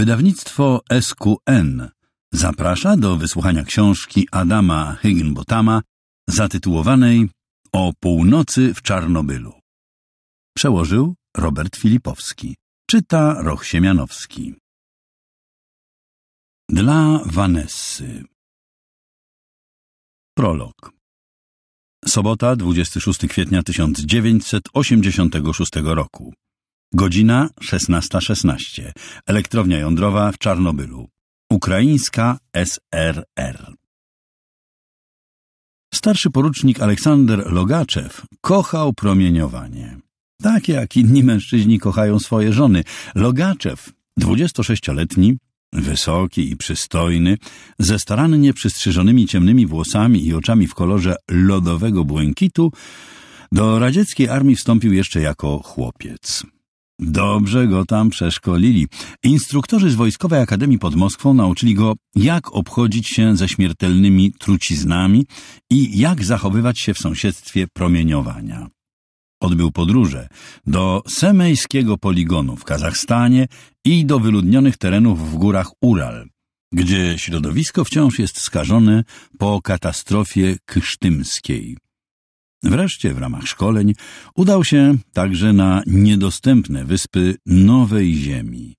Wydawnictwo SQN zaprasza do wysłuchania książki Adama Higginbotama zatytułowanej O północy w Czarnobylu. Przełożył Robert Filipowski. Czyta Roch Siemianowski. Dla Vanessy Prolog Sobota, 26 kwietnia 1986 roku Godzina 16.16. 16. Elektrownia jądrowa w Czarnobylu. Ukraińska SRR. Starszy porucznik Aleksander Logaczew kochał promieniowanie. Tak jak inni mężczyźni kochają swoje żony. Logaczew, 26-letni, wysoki i przystojny, ze starannie przystrzyżonymi ciemnymi włosami i oczami w kolorze lodowego błękitu, do radzieckiej armii wstąpił jeszcze jako chłopiec. Dobrze go tam przeszkolili. Instruktorzy z Wojskowej Akademii pod Moskwą nauczyli go, jak obchodzić się ze śmiertelnymi truciznami i jak zachowywać się w sąsiedztwie promieniowania. Odbył podróże do semejskiego poligonu w Kazachstanie i do wyludnionych terenów w górach Ural, gdzie środowisko wciąż jest skażone po katastrofie krztymskiej. Wreszcie w ramach szkoleń udał się także na niedostępne wyspy Nowej Ziemi,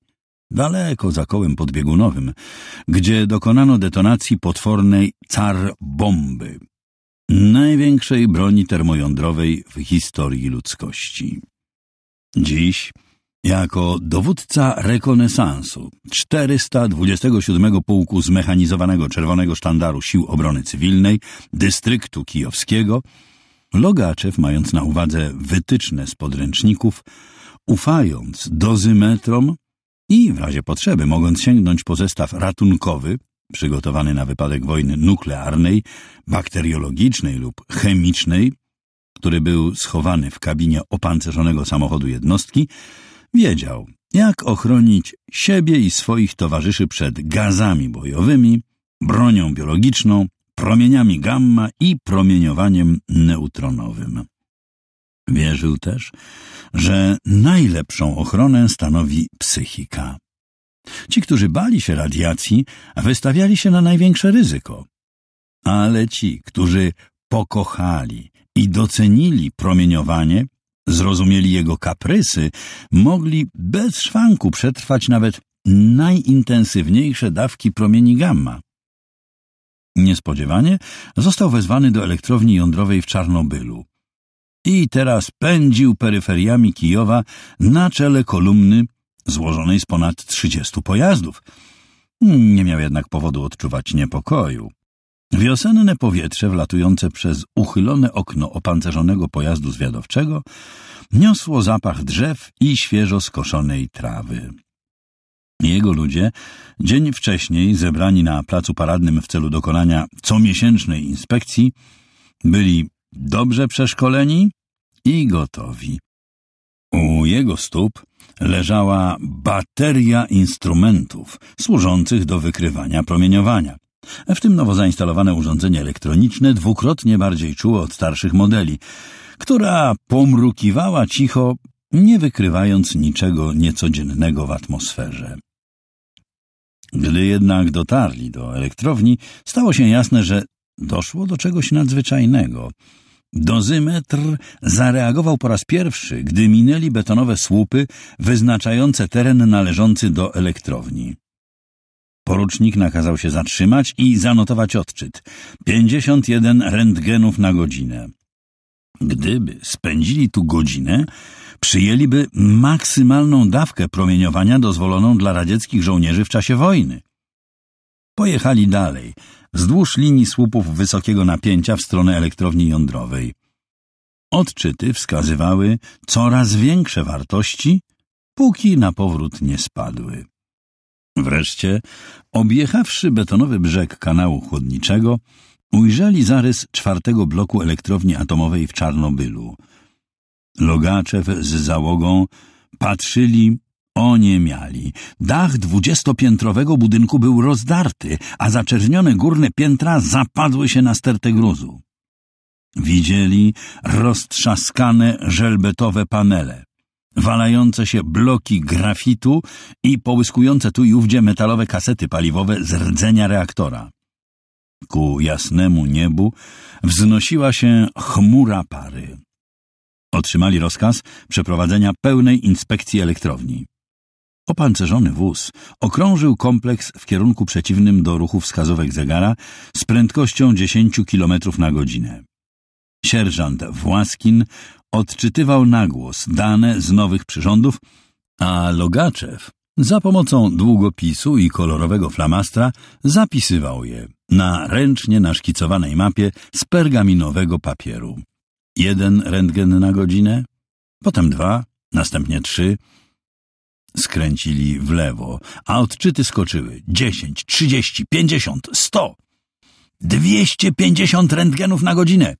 daleko za kołem podbiegunowym, gdzie dokonano detonacji potwornej car-bomby, największej broni termojądrowej w historii ludzkości. Dziś, jako dowódca rekonesansu 427 Pułku Zmechanizowanego Czerwonego Sztandaru Sił Obrony Cywilnej Dystryktu Kijowskiego, Logaczew, mając na uwadze wytyczne z podręczników, ufając dozymetrom i w razie potrzeby mogąc sięgnąć po zestaw ratunkowy, przygotowany na wypadek wojny nuklearnej, bakteriologicznej lub chemicznej, który był schowany w kabinie opancerzonego samochodu jednostki, wiedział, jak ochronić siebie i swoich towarzyszy przed gazami bojowymi, bronią biologiczną, promieniami gamma i promieniowaniem neutronowym. Wierzył też, że najlepszą ochronę stanowi psychika. Ci, którzy bali się radiacji, wystawiali się na największe ryzyko. Ale ci, którzy pokochali i docenili promieniowanie, zrozumieli jego kaprysy, mogli bez szwanku przetrwać nawet najintensywniejsze dawki promieni gamma. Niespodziewanie został wezwany do elektrowni jądrowej w Czarnobylu. I teraz pędził peryferiami Kijowa na czele kolumny złożonej z ponad 30 pojazdów. Nie miał jednak powodu odczuwać niepokoju. Wiosenne powietrze wlatujące przez uchylone okno opancerzonego pojazdu zwiadowczego niosło zapach drzew i świeżo skoszonej trawy. Jego ludzie, dzień wcześniej zebrani na placu paradnym w celu dokonania comiesięcznej inspekcji, byli dobrze przeszkoleni i gotowi. U jego stóp leżała bateria instrumentów służących do wykrywania promieniowania. W tym nowo zainstalowane urządzenie elektroniczne dwukrotnie bardziej czuło od starszych modeli, która pomrukiwała cicho, nie wykrywając niczego niecodziennego w atmosferze. Gdy jednak dotarli do elektrowni, stało się jasne, że doszło do czegoś nadzwyczajnego. Dozymetr zareagował po raz pierwszy, gdy minęli betonowe słupy wyznaczające teren należący do elektrowni. Porucznik nakazał się zatrzymać i zanotować odczyt. 51 rentgenów na godzinę. Gdyby spędzili tu godzinę, przyjęliby maksymalną dawkę promieniowania dozwoloną dla radzieckich żołnierzy w czasie wojny. Pojechali dalej, wzdłuż linii słupów wysokiego napięcia w stronę elektrowni jądrowej. Odczyty wskazywały coraz większe wartości, póki na powrót nie spadły. Wreszcie, objechawszy betonowy brzeg kanału chłodniczego, ujrzeli zarys czwartego bloku elektrowni atomowej w Czarnobylu – Logaczew z załogą patrzyli, oniemiali. Dach dwudziestopiętrowego budynku był rozdarty, a zaczernione górne piętra zapadły się na stertę gruzu. Widzieli roztrzaskane żelbetowe panele, walające się bloki grafitu i połyskujące tu i ówdzie metalowe kasety paliwowe z rdzenia reaktora. Ku jasnemu niebu wznosiła się chmura pary. Otrzymali rozkaz przeprowadzenia pełnej inspekcji elektrowni. Opancerzony wóz okrążył kompleks w kierunku przeciwnym do ruchu wskazówek zegara z prędkością 10 km na godzinę. Sierżant Właskin odczytywał nagłos dane z nowych przyrządów, a Logaczew za pomocą długopisu i kolorowego flamastra zapisywał je na ręcznie naszkicowanej mapie z pergaminowego papieru. Jeden rentgen na godzinę, potem dwa, następnie trzy. Skręcili w lewo, a odczyty skoczyły. Dziesięć, trzydzieści, pięćdziesiąt, sto. Dwieście pięćdziesiąt rentgenów na godzinę!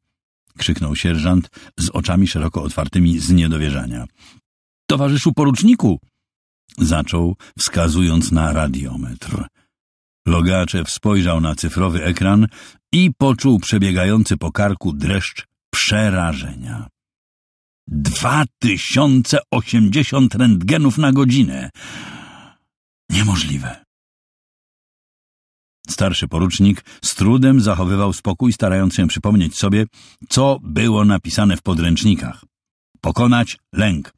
krzyknął sierżant z oczami szeroko otwartymi z niedowierzania. Towarzyszu poruczniku! zaczął, wskazując na radiometr. Logaczew spojrzał na cyfrowy ekran i poczuł przebiegający po karku dreszcz przerażenia. Dwa tysiące osiemdziesiąt rentgenów na godzinę. Niemożliwe. Starszy porucznik z trudem zachowywał spokój, starając się przypomnieć sobie, co było napisane w podręcznikach. Pokonać lęk.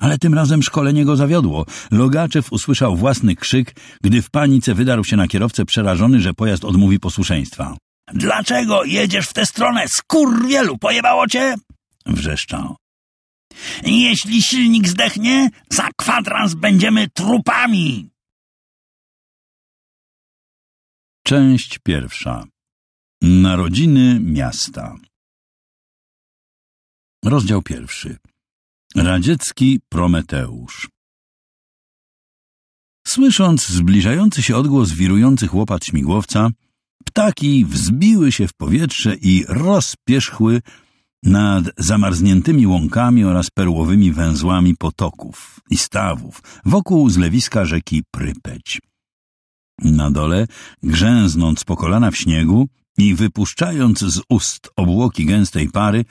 Ale tym razem szkolenie go zawiodło. Logaczew usłyszał własny krzyk, gdy w panice wydarł się na kierowcę przerażony, że pojazd odmówi posłuszeństwa. Dlaczego jedziesz w tę stronę, skurwielu, pojebało cię? Wrzeszczał. Jeśli silnik zdechnie, za kwadrans będziemy trupami. Część pierwsza. Narodziny miasta. Rozdział pierwszy. Radziecki Prometeusz. Słysząc zbliżający się odgłos wirujących łopat śmigłowca, Ptaki wzbiły się w powietrze i rozpierzchły nad zamarzniętymi łąkami oraz perłowymi węzłami potoków i stawów wokół zlewiska rzeki Prypeć. Na dole, grzęznąc po kolana w śniegu i wypuszczając z ust obłoki gęstej pary,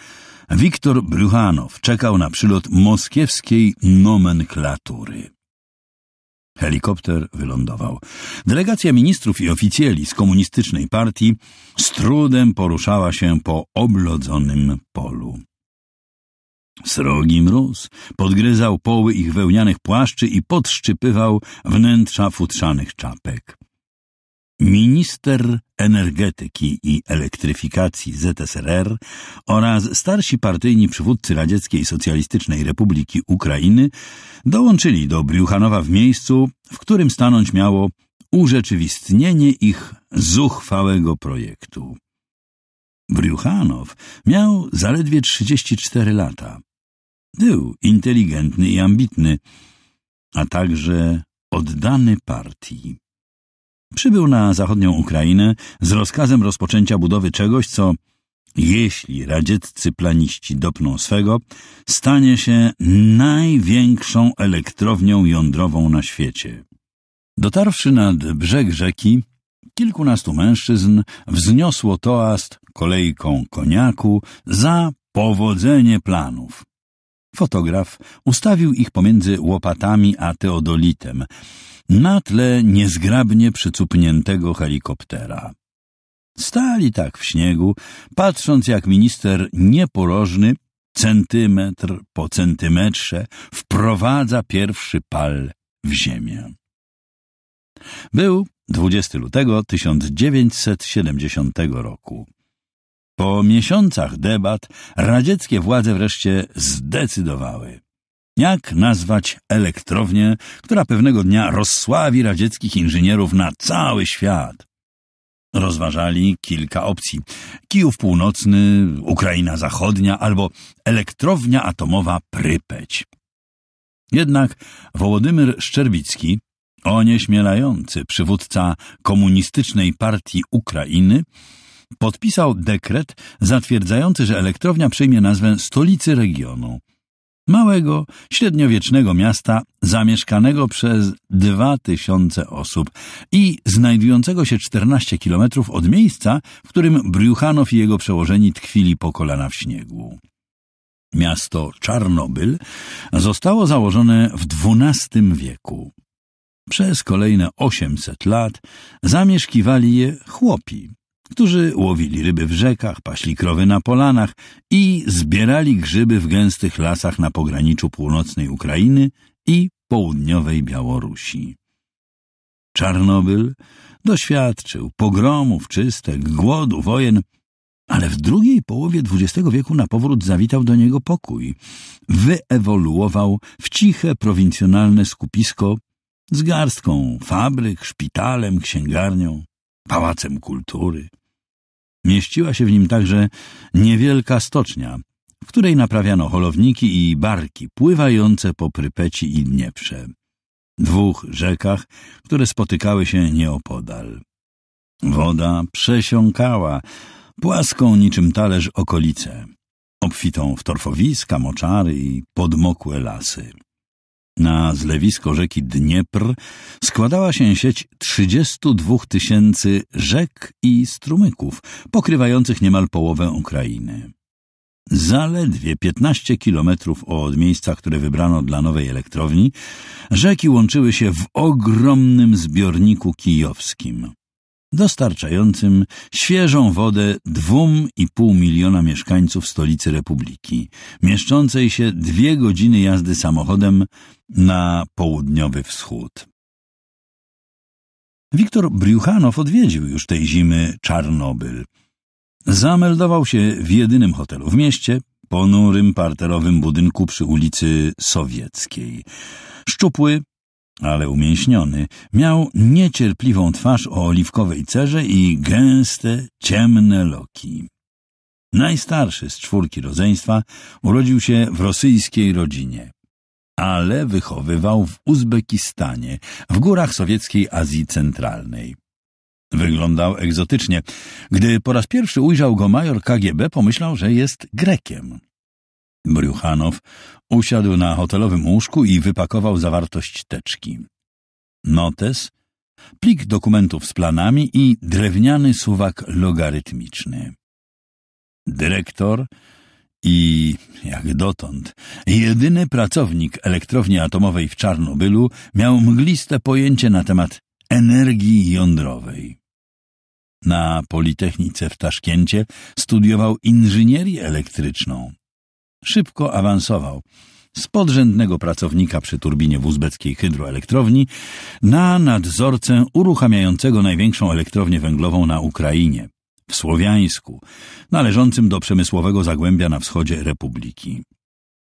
Wiktor Bruchanow czekał na przylot moskiewskiej nomenklatury. Helikopter wylądował. Delegacja ministrów i oficjeli z komunistycznej partii z trudem poruszała się po oblodzonym polu. Srogi mróz podgryzał poły ich wełnianych płaszczy i podszczypywał wnętrza futrzanych czapek minister energetyki i elektryfikacji ZSRR oraz starsi partyjni przywódcy Radzieckiej Socjalistycznej Republiki Ukrainy dołączyli do Briuchanowa w miejscu, w którym stanąć miało urzeczywistnienie ich zuchwałego projektu. Briuchanow miał zaledwie 34 lata. Był inteligentny i ambitny, a także oddany partii. Przybył na zachodnią Ukrainę z rozkazem rozpoczęcia budowy czegoś, co jeśli radzieccy planiści dopną swego, stanie się największą elektrownią jądrową na świecie. Dotarwszy nad brzeg rzeki, kilkunastu mężczyzn wzniosło toast kolejką koniaku za powodzenie planów. Fotograf ustawił ich pomiędzy łopatami a teodolitem, na tle niezgrabnie przycupniętego helikoptera. Stali tak w śniegu, patrząc jak minister nieporożny centymetr po centymetrze wprowadza pierwszy pal w ziemię. Był 20 lutego 1970 roku. Po miesiącach debat radzieckie władze wreszcie zdecydowały. Jak nazwać elektrownię, która pewnego dnia rozsławi radzieckich inżynierów na cały świat? Rozważali kilka opcji. Kijów Północny, Ukraina Zachodnia albo elektrownia atomowa Prypeć. Jednak Wołodymyr Szczerbicki, onieśmielający przywódca Komunistycznej Partii Ukrainy, podpisał dekret zatwierdzający, że elektrownia przyjmie nazwę stolicy regionu małego, średniowiecznego miasta zamieszkanego przez 2000 osób i znajdującego się 14 kilometrów od miejsca, w którym Briuchanow i jego przełożeni tkwili po kolana w śniegu. Miasto Czarnobyl zostało założone w XII wieku. Przez kolejne 800 lat zamieszkiwali je chłopi, którzy łowili ryby w rzekach, paśli krowy na polanach i zbierali grzyby w gęstych lasach na pograniczu północnej Ukrainy i południowej Białorusi. Czarnobyl doświadczył pogromów, czystek, głodu, wojen, ale w drugiej połowie XX wieku na powrót zawitał do niego pokój. Wyewoluował w ciche, prowincjonalne skupisko z garstką fabryk, szpitalem, księgarnią pałacem kultury. Mieściła się w nim także niewielka stocznia, w której naprawiano holowniki i barki pływające po Prypeci i Dnieprze, dwóch rzekach, które spotykały się nieopodal. Woda przesiąkała płaską niczym talerz okolice, obfitą w torfowiska, moczary i podmokłe lasy. Na zlewisko rzeki Dniepr składała się sieć 32 tysięcy rzek i strumyków, pokrywających niemal połowę Ukrainy. Zaledwie 15 kilometrów od miejsca, które wybrano dla nowej elektrowni, rzeki łączyły się w ogromnym zbiorniku kijowskim dostarczającym świeżą wodę 2,5 miliona mieszkańców stolicy republiki, mieszczącej się dwie godziny jazdy samochodem na południowy wschód. Wiktor Briuchanow odwiedził już tej zimy Czarnobyl. Zameldował się w jedynym hotelu w mieście, ponurym parterowym budynku przy ulicy Sowieckiej. Szczupły, ale umięśniony, miał niecierpliwą twarz o oliwkowej cerze i gęste, ciemne loki. Najstarszy z czwórki rodzeństwa urodził się w rosyjskiej rodzinie, ale wychowywał w Uzbekistanie, w górach sowieckiej Azji Centralnej. Wyglądał egzotycznie. Gdy po raz pierwszy ujrzał go major KGB, pomyślał, że jest Grekiem. Briuchanow usiadł na hotelowym łóżku i wypakował zawartość teczki. Notes, plik dokumentów z planami i drewniany suwak logarytmiczny. Dyrektor i, jak dotąd, jedyny pracownik elektrowni atomowej w Czarnobylu miał mgliste pojęcie na temat energii jądrowej. Na Politechnice w Taszkencie studiował inżynierię elektryczną szybko awansował z podrzędnego pracownika przy turbinie w uzbeckiej hydroelektrowni na nadzorcę uruchamiającego największą elektrownię węglową na Ukrainie, w Słowiańsku, należącym do przemysłowego zagłębia na wschodzie republiki.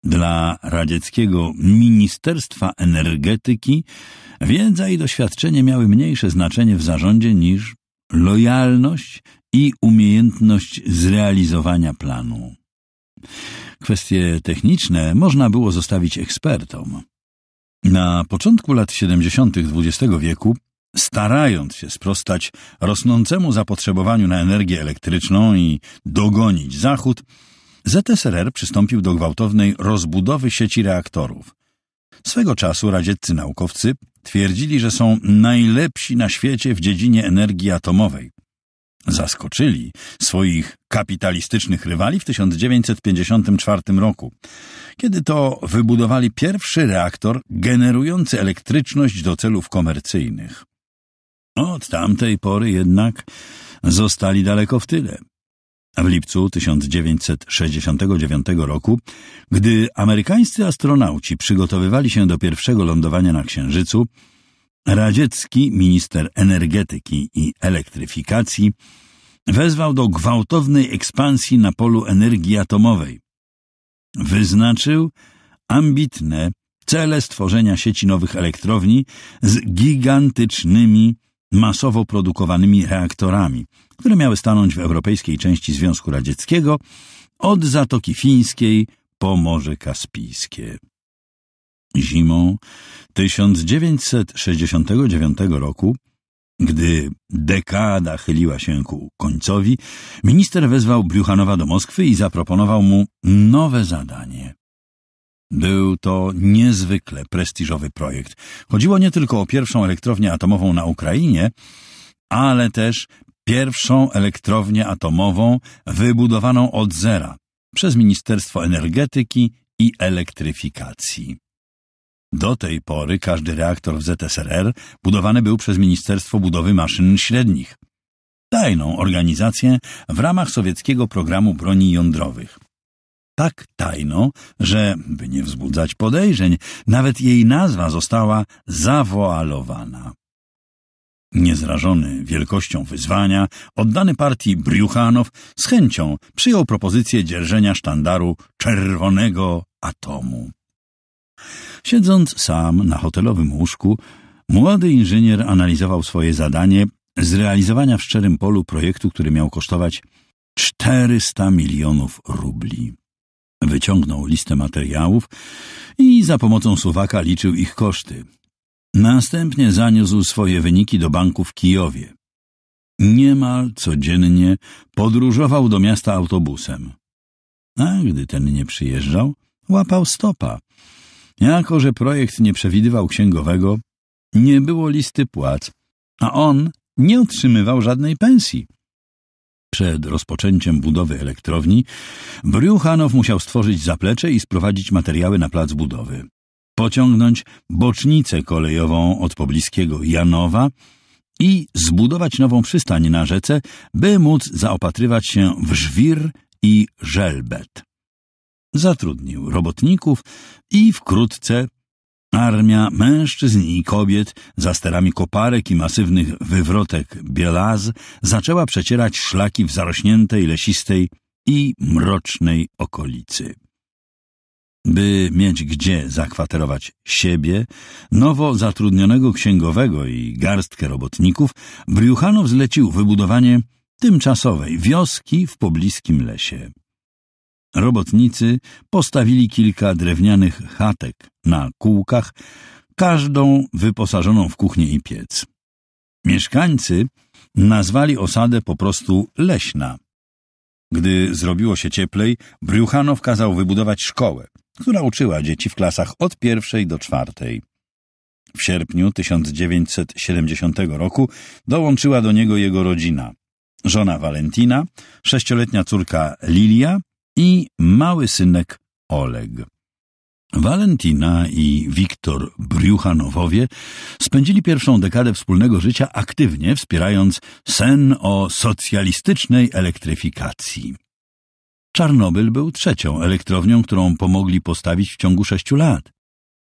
Dla radzieckiego Ministerstwa Energetyki wiedza i doświadczenie miały mniejsze znaczenie w zarządzie niż lojalność i umiejętność zrealizowania planu. Kwestie techniczne można było zostawić ekspertom. Na początku lat 70. XX wieku, starając się sprostać rosnącemu zapotrzebowaniu na energię elektryczną i dogonić Zachód, ZSRR przystąpił do gwałtownej rozbudowy sieci reaktorów. Swego czasu radzieccy naukowcy twierdzili, że są najlepsi na świecie w dziedzinie energii atomowej zaskoczyli swoich kapitalistycznych rywali w 1954 roku, kiedy to wybudowali pierwszy reaktor generujący elektryczność do celów komercyjnych. Od tamtej pory jednak zostali daleko w tyle. W lipcu 1969 roku, gdy amerykańscy astronauci przygotowywali się do pierwszego lądowania na Księżycu, Radziecki minister energetyki i elektryfikacji wezwał do gwałtownej ekspansji na polu energii atomowej. Wyznaczył ambitne cele stworzenia sieci nowych elektrowni z gigantycznymi, masowo produkowanymi reaktorami, które miały stanąć w europejskiej części Związku Radzieckiego od Zatoki Fińskiej po Morze Kaspijskie. Zimą 1969 roku, gdy dekada chyliła się ku końcowi, minister wezwał Briuchanowa do Moskwy i zaproponował mu nowe zadanie. Był to niezwykle prestiżowy projekt. Chodziło nie tylko o pierwszą elektrownię atomową na Ukrainie, ale też pierwszą elektrownię atomową wybudowaną od zera przez Ministerstwo Energetyki i Elektryfikacji. Do tej pory każdy reaktor w ZSRR budowany był przez Ministerstwo Budowy Maszyn Średnich, tajną organizację w ramach sowieckiego programu broni jądrowych. Tak tajno, że, by nie wzbudzać podejrzeń, nawet jej nazwa została zawoalowana. Niezrażony wielkością wyzwania, oddany partii Briuchanow z chęcią przyjął propozycję dzierżenia sztandaru czerwonego atomu. Siedząc sam na hotelowym łóżku, młody inżynier analizował swoje zadanie zrealizowania w szczerym polu projektu, który miał kosztować 400 milionów rubli. Wyciągnął listę materiałów i za pomocą suwaka liczył ich koszty. Następnie zaniósł swoje wyniki do banku w Kijowie. Niemal codziennie podróżował do miasta autobusem. A gdy ten nie przyjeżdżał, łapał stopa jako, że projekt nie przewidywał księgowego, nie było listy płac, a on nie otrzymywał żadnej pensji. Przed rozpoczęciem budowy elektrowni Briuchanow musiał stworzyć zaplecze i sprowadzić materiały na plac budowy. Pociągnąć bocznicę kolejową od pobliskiego Janowa i zbudować nową przystań na rzece, by móc zaopatrywać się w żwir i żelbet zatrudnił robotników i wkrótce armia mężczyzn i kobiet za sterami koparek i masywnych wywrotek bielaz zaczęła przecierać szlaki w zarośniętej, lesistej i mrocznej okolicy. By mieć gdzie zakwaterować siebie, nowo zatrudnionego księgowego i garstkę robotników, Briuchanow zlecił wybudowanie tymczasowej wioski w pobliskim lesie. Robotnicy postawili kilka drewnianych chatek na kółkach, każdą wyposażoną w kuchnię i piec. Mieszkańcy nazwali osadę po prostu leśna. Gdy zrobiło się cieplej, Briuchanow kazał wybudować szkołę, która uczyła dzieci w klasach od pierwszej do czwartej. W sierpniu 1970 roku dołączyła do niego jego rodzina. Żona Walentina, sześcioletnia córka Lilia i mały synek Oleg. Walentina i Wiktor Briuchanowowie spędzili pierwszą dekadę wspólnego życia aktywnie wspierając sen o socjalistycznej elektryfikacji. Czarnobyl był trzecią elektrownią, którą pomogli postawić w ciągu sześciu lat.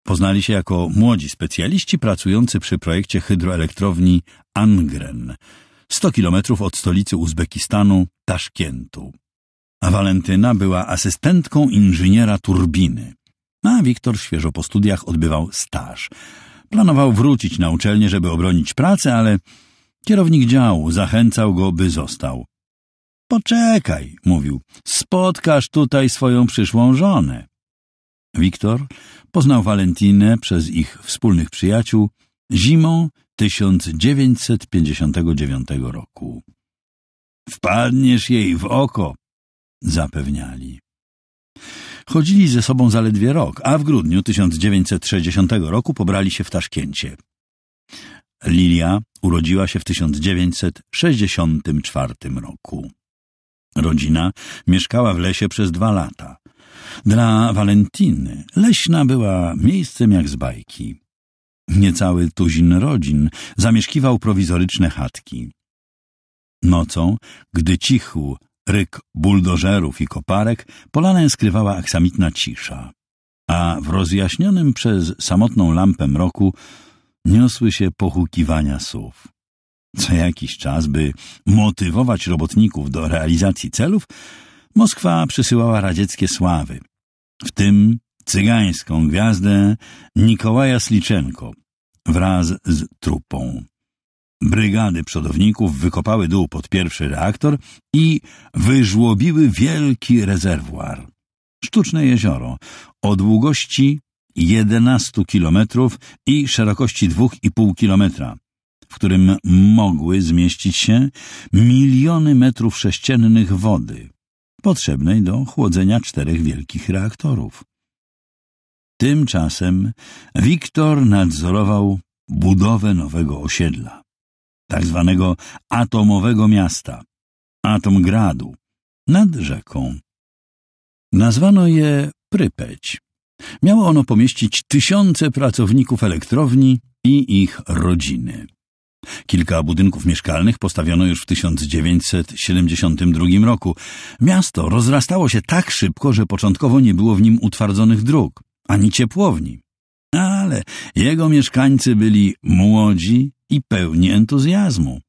Poznali się jako młodzi specjaliści pracujący przy projekcie hydroelektrowni Angren, 100 kilometrów od stolicy Uzbekistanu, Taszkientu a Walentyna była asystentką inżyniera turbiny. A Wiktor świeżo po studiach odbywał staż. Planował wrócić na uczelnię, żeby obronić pracę, ale kierownik działu zachęcał go, by został. Poczekaj, mówił, spotkasz tutaj swoją przyszłą żonę. Wiktor poznał Walentynę przez ich wspólnych przyjaciół zimą 1959 roku. Wpadniesz jej w oko, zapewniali. Chodzili ze sobą zaledwie rok, a w grudniu 1960 roku pobrali się w Taszkencie. Lilia urodziła się w 1964 roku. Rodzina mieszkała w lesie przez dwa lata. Dla Walentiny leśna była miejscem jak z bajki. Niecały tuzin rodzin zamieszkiwał prowizoryczne chatki. Nocą, gdy cichł Ryk buldożerów i koparek polanę skrywała aksamitna cisza, a w rozjaśnionym przez samotną lampę mroku niosły się pochukiwania słów. Co jakiś czas, by motywować robotników do realizacji celów, Moskwa przysyłała radzieckie sławy, w tym cygańską gwiazdę Nikołaja Sliczenko wraz z trupą. Brygady przodowników wykopały dół pod pierwszy reaktor i wyżłobiły wielki rezerwuar. Sztuczne jezioro o długości 11 kilometrów i szerokości 2,5 kilometra, w którym mogły zmieścić się miliony metrów sześciennych wody, potrzebnej do chłodzenia czterech wielkich reaktorów. Tymczasem Wiktor nadzorował budowę nowego osiedla tak zwanego atomowego miasta, Atomgradu, nad rzeką. Nazwano je Prypeć. Miało ono pomieścić tysiące pracowników elektrowni i ich rodziny. Kilka budynków mieszkalnych postawiono już w 1972 roku. Miasto rozrastało się tak szybko, że początkowo nie było w nim utwardzonych dróg, ani ciepłowni ale jego mieszkańcy byli młodzi i pełni entuzjazmu.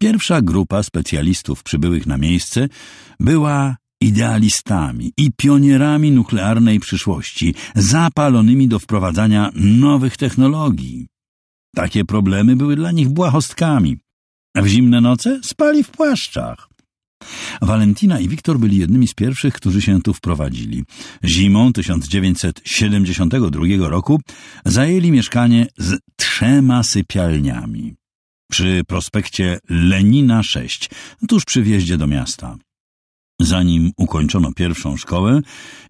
Pierwsza grupa specjalistów przybyłych na miejsce była idealistami i pionierami nuklearnej przyszłości, zapalonymi do wprowadzania nowych technologii. Takie problemy były dla nich błahostkami. W zimne noce spali w płaszczach. Walentina i Wiktor byli jednymi z pierwszych, którzy się tu wprowadzili. Zimą 1972 roku zajęli mieszkanie z trzema sypialniami przy prospekcie Lenina 6, tuż przy wjeździe do miasta. Zanim ukończono pierwszą szkołę,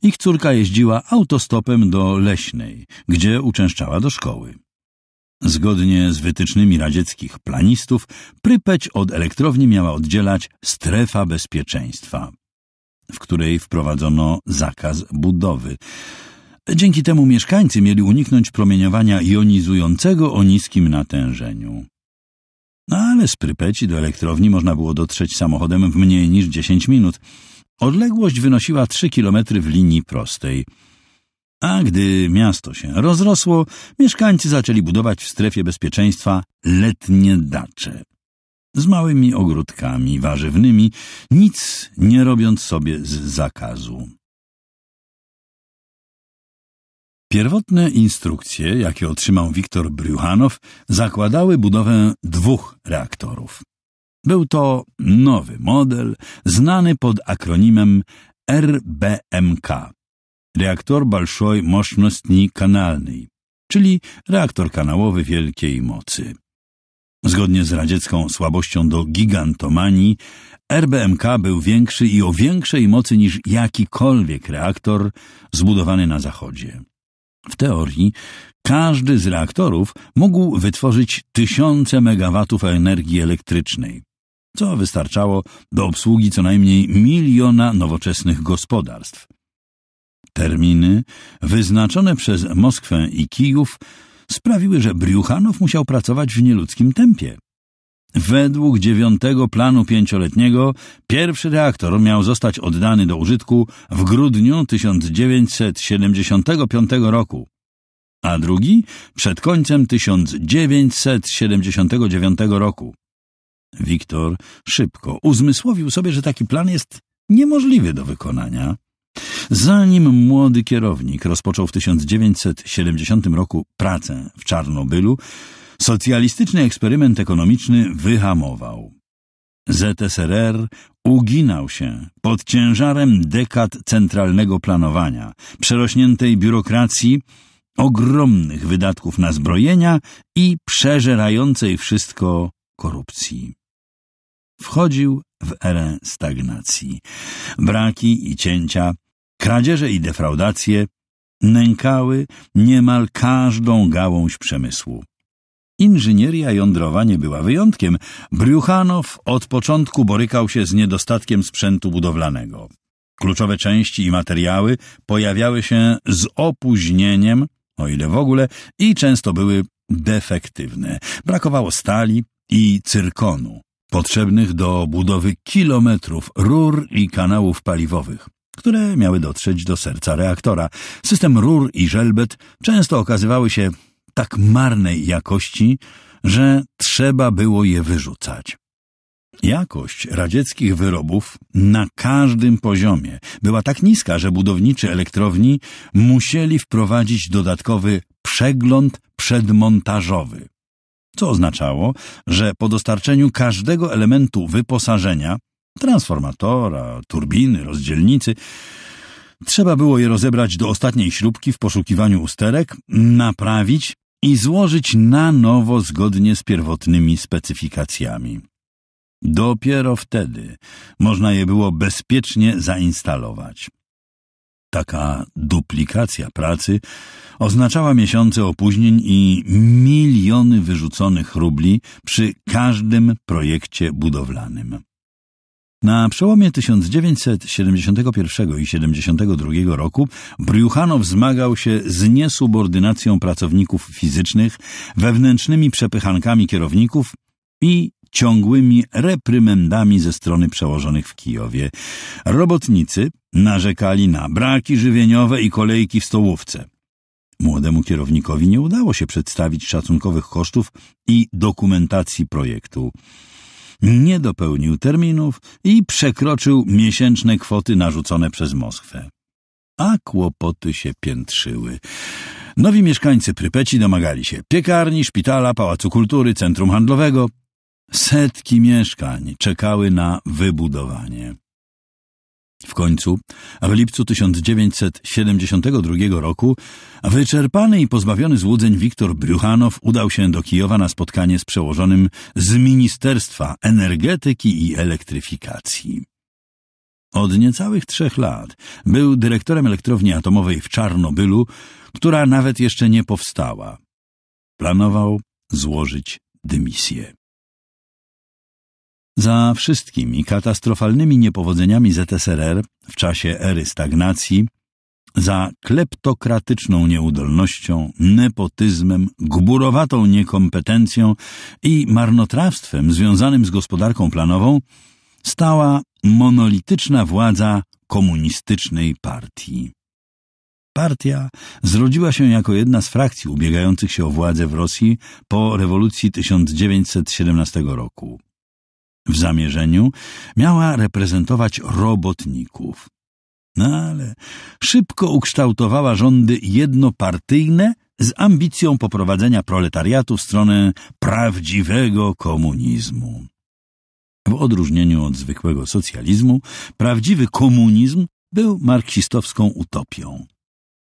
ich córka jeździła autostopem do Leśnej, gdzie uczęszczała do szkoły. Zgodnie z wytycznymi radzieckich planistów, Prypeć od elektrowni miała oddzielać strefa bezpieczeństwa, w której wprowadzono zakaz budowy. Dzięki temu mieszkańcy mieli uniknąć promieniowania jonizującego o niskim natężeniu. No ale z Prypeci do elektrowni można było dotrzeć samochodem w mniej niż 10 minut. Odległość wynosiła 3 kilometry w linii prostej – a gdy miasto się rozrosło, mieszkańcy zaczęli budować w strefie bezpieczeństwa letnie dacze. Z małymi ogródkami warzywnymi, nic nie robiąc sobie z zakazu. Pierwotne instrukcje, jakie otrzymał Wiktor Briuchanow, zakładały budowę dwóch reaktorów. Był to nowy model, znany pod akronimem RBMK reaktor balszoj мощности kanalnej, czyli reaktor kanałowy wielkiej mocy. Zgodnie z radziecką słabością do gigantomanii, RBMK był większy i o większej mocy niż jakikolwiek reaktor zbudowany na Zachodzie. W teorii każdy z reaktorów mógł wytworzyć tysiące megawatów energii elektrycznej, co wystarczało do obsługi co najmniej miliona nowoczesnych gospodarstw. Terminy wyznaczone przez Moskwę i Kijów sprawiły, że Briuchanow musiał pracować w nieludzkim tempie. Według dziewiątego planu pięcioletniego pierwszy reaktor miał zostać oddany do użytku w grudniu 1975 roku, a drugi przed końcem 1979 roku. Wiktor szybko uzmysłowił sobie, że taki plan jest niemożliwy do wykonania. Zanim młody kierownik rozpoczął w 1970 roku pracę w Czarnobylu, socjalistyczny eksperyment ekonomiczny wyhamował. ZSRR uginał się pod ciężarem dekad centralnego planowania, przerośniętej biurokracji, ogromnych wydatków na zbrojenia i przeżerającej wszystko korupcji. Wchodził w erę stagnacji. Braki i cięcia Kradzieże i defraudacje nękały niemal każdą gałąź przemysłu. Inżynieria jądrowa nie była wyjątkiem. Briuchanow od początku borykał się z niedostatkiem sprzętu budowlanego. Kluczowe części i materiały pojawiały się z opóźnieniem, o ile w ogóle, i często były defektywne. Brakowało stali i cyrkonu, potrzebnych do budowy kilometrów rur i kanałów paliwowych które miały dotrzeć do serca reaktora. System rur i żelbet często okazywały się tak marnej jakości, że trzeba było je wyrzucać. Jakość radzieckich wyrobów na każdym poziomie była tak niska, że budowniczy elektrowni musieli wprowadzić dodatkowy przegląd przedmontażowy, co oznaczało, że po dostarczeniu każdego elementu wyposażenia transformatora, turbiny, rozdzielnicy. Trzeba było je rozebrać do ostatniej śrubki w poszukiwaniu usterek, naprawić i złożyć na nowo zgodnie z pierwotnymi specyfikacjami. Dopiero wtedy można je było bezpiecznie zainstalować. Taka duplikacja pracy oznaczała miesiące opóźnień i miliony wyrzuconych rubli przy każdym projekcie budowlanym. Na przełomie 1971 i 1972 roku Briuchanow zmagał się z niesubordynacją pracowników fizycznych, wewnętrznymi przepychankami kierowników i ciągłymi reprymendami ze strony przełożonych w Kijowie. Robotnicy narzekali na braki żywieniowe i kolejki w stołówce. Młodemu kierownikowi nie udało się przedstawić szacunkowych kosztów i dokumentacji projektu nie dopełnił terminów i przekroczył miesięczne kwoty narzucone przez Moskwę. A kłopoty się piętrzyły. Nowi mieszkańcy Prypeci domagali się piekarni, szpitala, pałacu kultury, centrum handlowego. Setki mieszkań czekały na wybudowanie. W końcu, w lipcu 1972 roku, wyczerpany i pozbawiony złudzeń Wiktor Bruchanow udał się do Kijowa na spotkanie z przełożonym z Ministerstwa Energetyki i Elektryfikacji. Od niecałych trzech lat był dyrektorem elektrowni atomowej w Czarnobylu, która nawet jeszcze nie powstała. Planował złożyć dymisję. Za wszystkimi katastrofalnymi niepowodzeniami ZSRR w czasie ery stagnacji, za kleptokratyczną nieudolnością, nepotyzmem, gburowatą niekompetencją i marnotrawstwem związanym z gospodarką planową stała monolityczna władza komunistycznej partii. Partia zrodziła się jako jedna z frakcji ubiegających się o władzę w Rosji po rewolucji 1917 roku w zamierzeniu miała reprezentować robotników. No ale szybko ukształtowała rządy jednopartyjne z ambicją poprowadzenia proletariatu w stronę prawdziwego komunizmu. W odróżnieniu od zwykłego socjalizmu, prawdziwy komunizm był marksistowską utopią.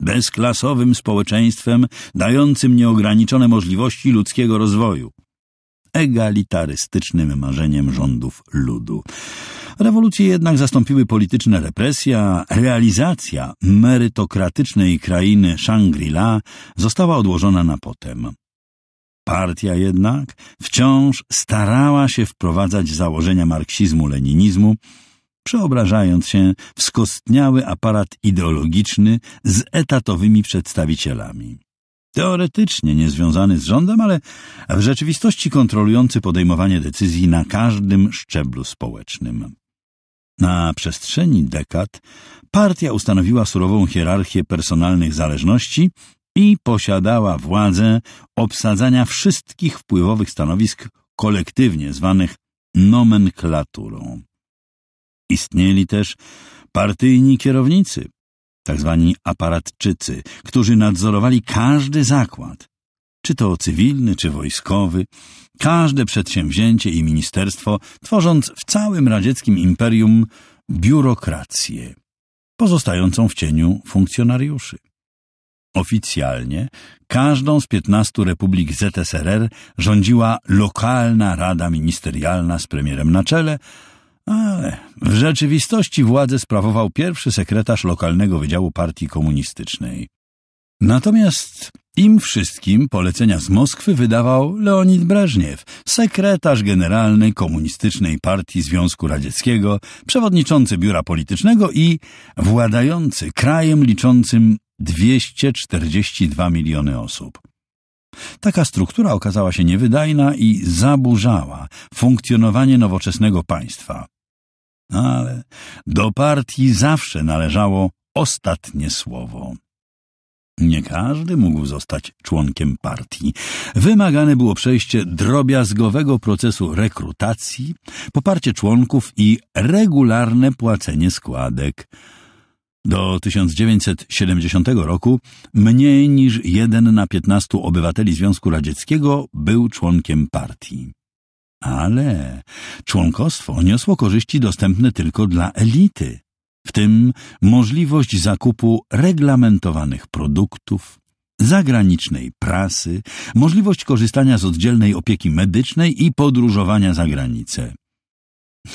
Bezklasowym społeczeństwem dającym nieograniczone możliwości ludzkiego rozwoju egalitarystycznym marzeniem rządów ludu. Rewolucje jednak zastąpiły polityczne represje, a realizacja merytokratycznej krainy Shangri-La została odłożona na potem. Partia jednak wciąż starała się wprowadzać założenia marksizmu-leninizmu, przeobrażając się w skostniały aparat ideologiczny z etatowymi przedstawicielami teoretycznie niezwiązany z rządem, ale w rzeczywistości kontrolujący podejmowanie decyzji na każdym szczeblu społecznym. Na przestrzeni dekad partia ustanowiła surową hierarchię personalnych zależności i posiadała władzę obsadzania wszystkich wpływowych stanowisk kolektywnie zwanych nomenklaturą. Istnieli też partyjni kierownicy, tak zwani aparatczycy, którzy nadzorowali każdy zakład, czy to cywilny, czy wojskowy, każde przedsięwzięcie i ministerstwo, tworząc w całym radzieckim imperium biurokrację, pozostającą w cieniu funkcjonariuszy. Oficjalnie każdą z piętnastu republik ZSRR rządziła lokalna rada ministerialna z premierem na czele, ale w rzeczywistości władzę sprawował pierwszy sekretarz lokalnego wydziału partii komunistycznej. Natomiast im wszystkim polecenia z Moskwy wydawał Leonid Breżniew, sekretarz generalny Komunistycznej Partii Związku Radzieckiego, przewodniczący biura politycznego i władający krajem liczącym 242 miliony osób. Taka struktura okazała się niewydajna i zaburzała funkcjonowanie nowoczesnego państwa. No, ale do partii zawsze należało ostatnie słowo. Nie każdy mógł zostać członkiem partii. Wymagane było przejście drobiazgowego procesu rekrutacji, poparcie członków i regularne płacenie składek. Do 1970 roku mniej niż jeden na 15 obywateli Związku Radzieckiego był członkiem partii. Ale członkostwo niosło korzyści dostępne tylko dla elity, w tym możliwość zakupu reglamentowanych produktów, zagranicznej prasy, możliwość korzystania z oddzielnej opieki medycznej i podróżowania za granicę.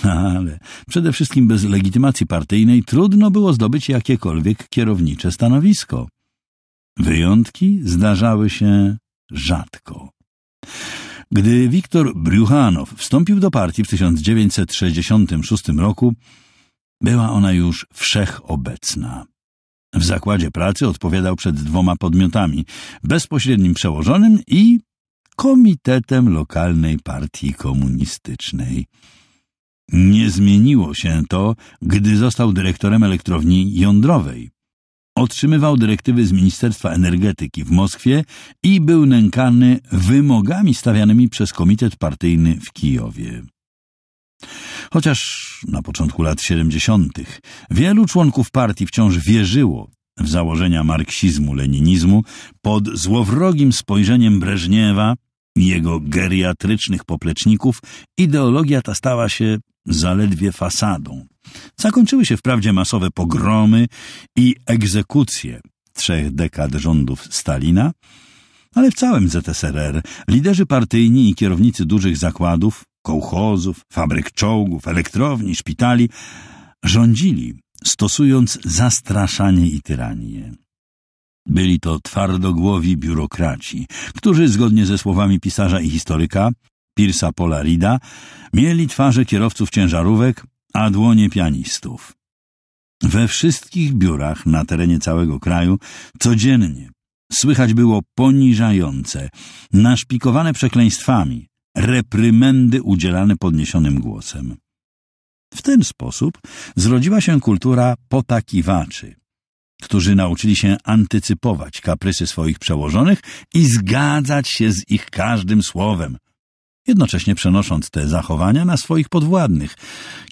Ale przede wszystkim bez legitymacji partyjnej trudno było zdobyć jakiekolwiek kierownicze stanowisko. Wyjątki zdarzały się rzadko. Gdy Wiktor Briuchanow wstąpił do partii w 1966 roku, była ona już wszechobecna. W zakładzie pracy odpowiadał przed dwoma podmiotami bezpośrednim przełożonym i komitetem lokalnej partii komunistycznej. Nie zmieniło się to, gdy został dyrektorem elektrowni jądrowej. Otrzymywał dyrektywy z Ministerstwa Energetyki w Moskwie i był nękany wymogami stawianymi przez komitet partyjny w Kijowie. Chociaż na początku lat 70. wielu członków partii wciąż wierzyło w założenia marksizmu-leninizmu pod złowrogim spojrzeniem Breżniewa i jego geriatrycznych popleczników ideologia ta stała się zaledwie fasadą. Zakończyły się wprawdzie masowe pogromy i egzekucje trzech dekad rządów Stalina, ale w całym ZSRR liderzy partyjni i kierownicy dużych zakładów, kołchozów, fabryk czołgów, elektrowni, szpitali rządzili, stosując zastraszanie i tyranię. Byli to twardogłowi biurokraci, którzy zgodnie ze słowami pisarza i historyka Pirsa Polarida mieli twarze kierowców ciężarówek, a dłonie pianistów. We wszystkich biurach na terenie całego kraju codziennie słychać było poniżające, naszpikowane przekleństwami, reprymendy udzielane podniesionym głosem. W ten sposób zrodziła się kultura potakiwaczy, którzy nauczyli się antycypować kaprysy swoich przełożonych i zgadzać się z ich każdym słowem, jednocześnie przenosząc te zachowania na swoich podwładnych.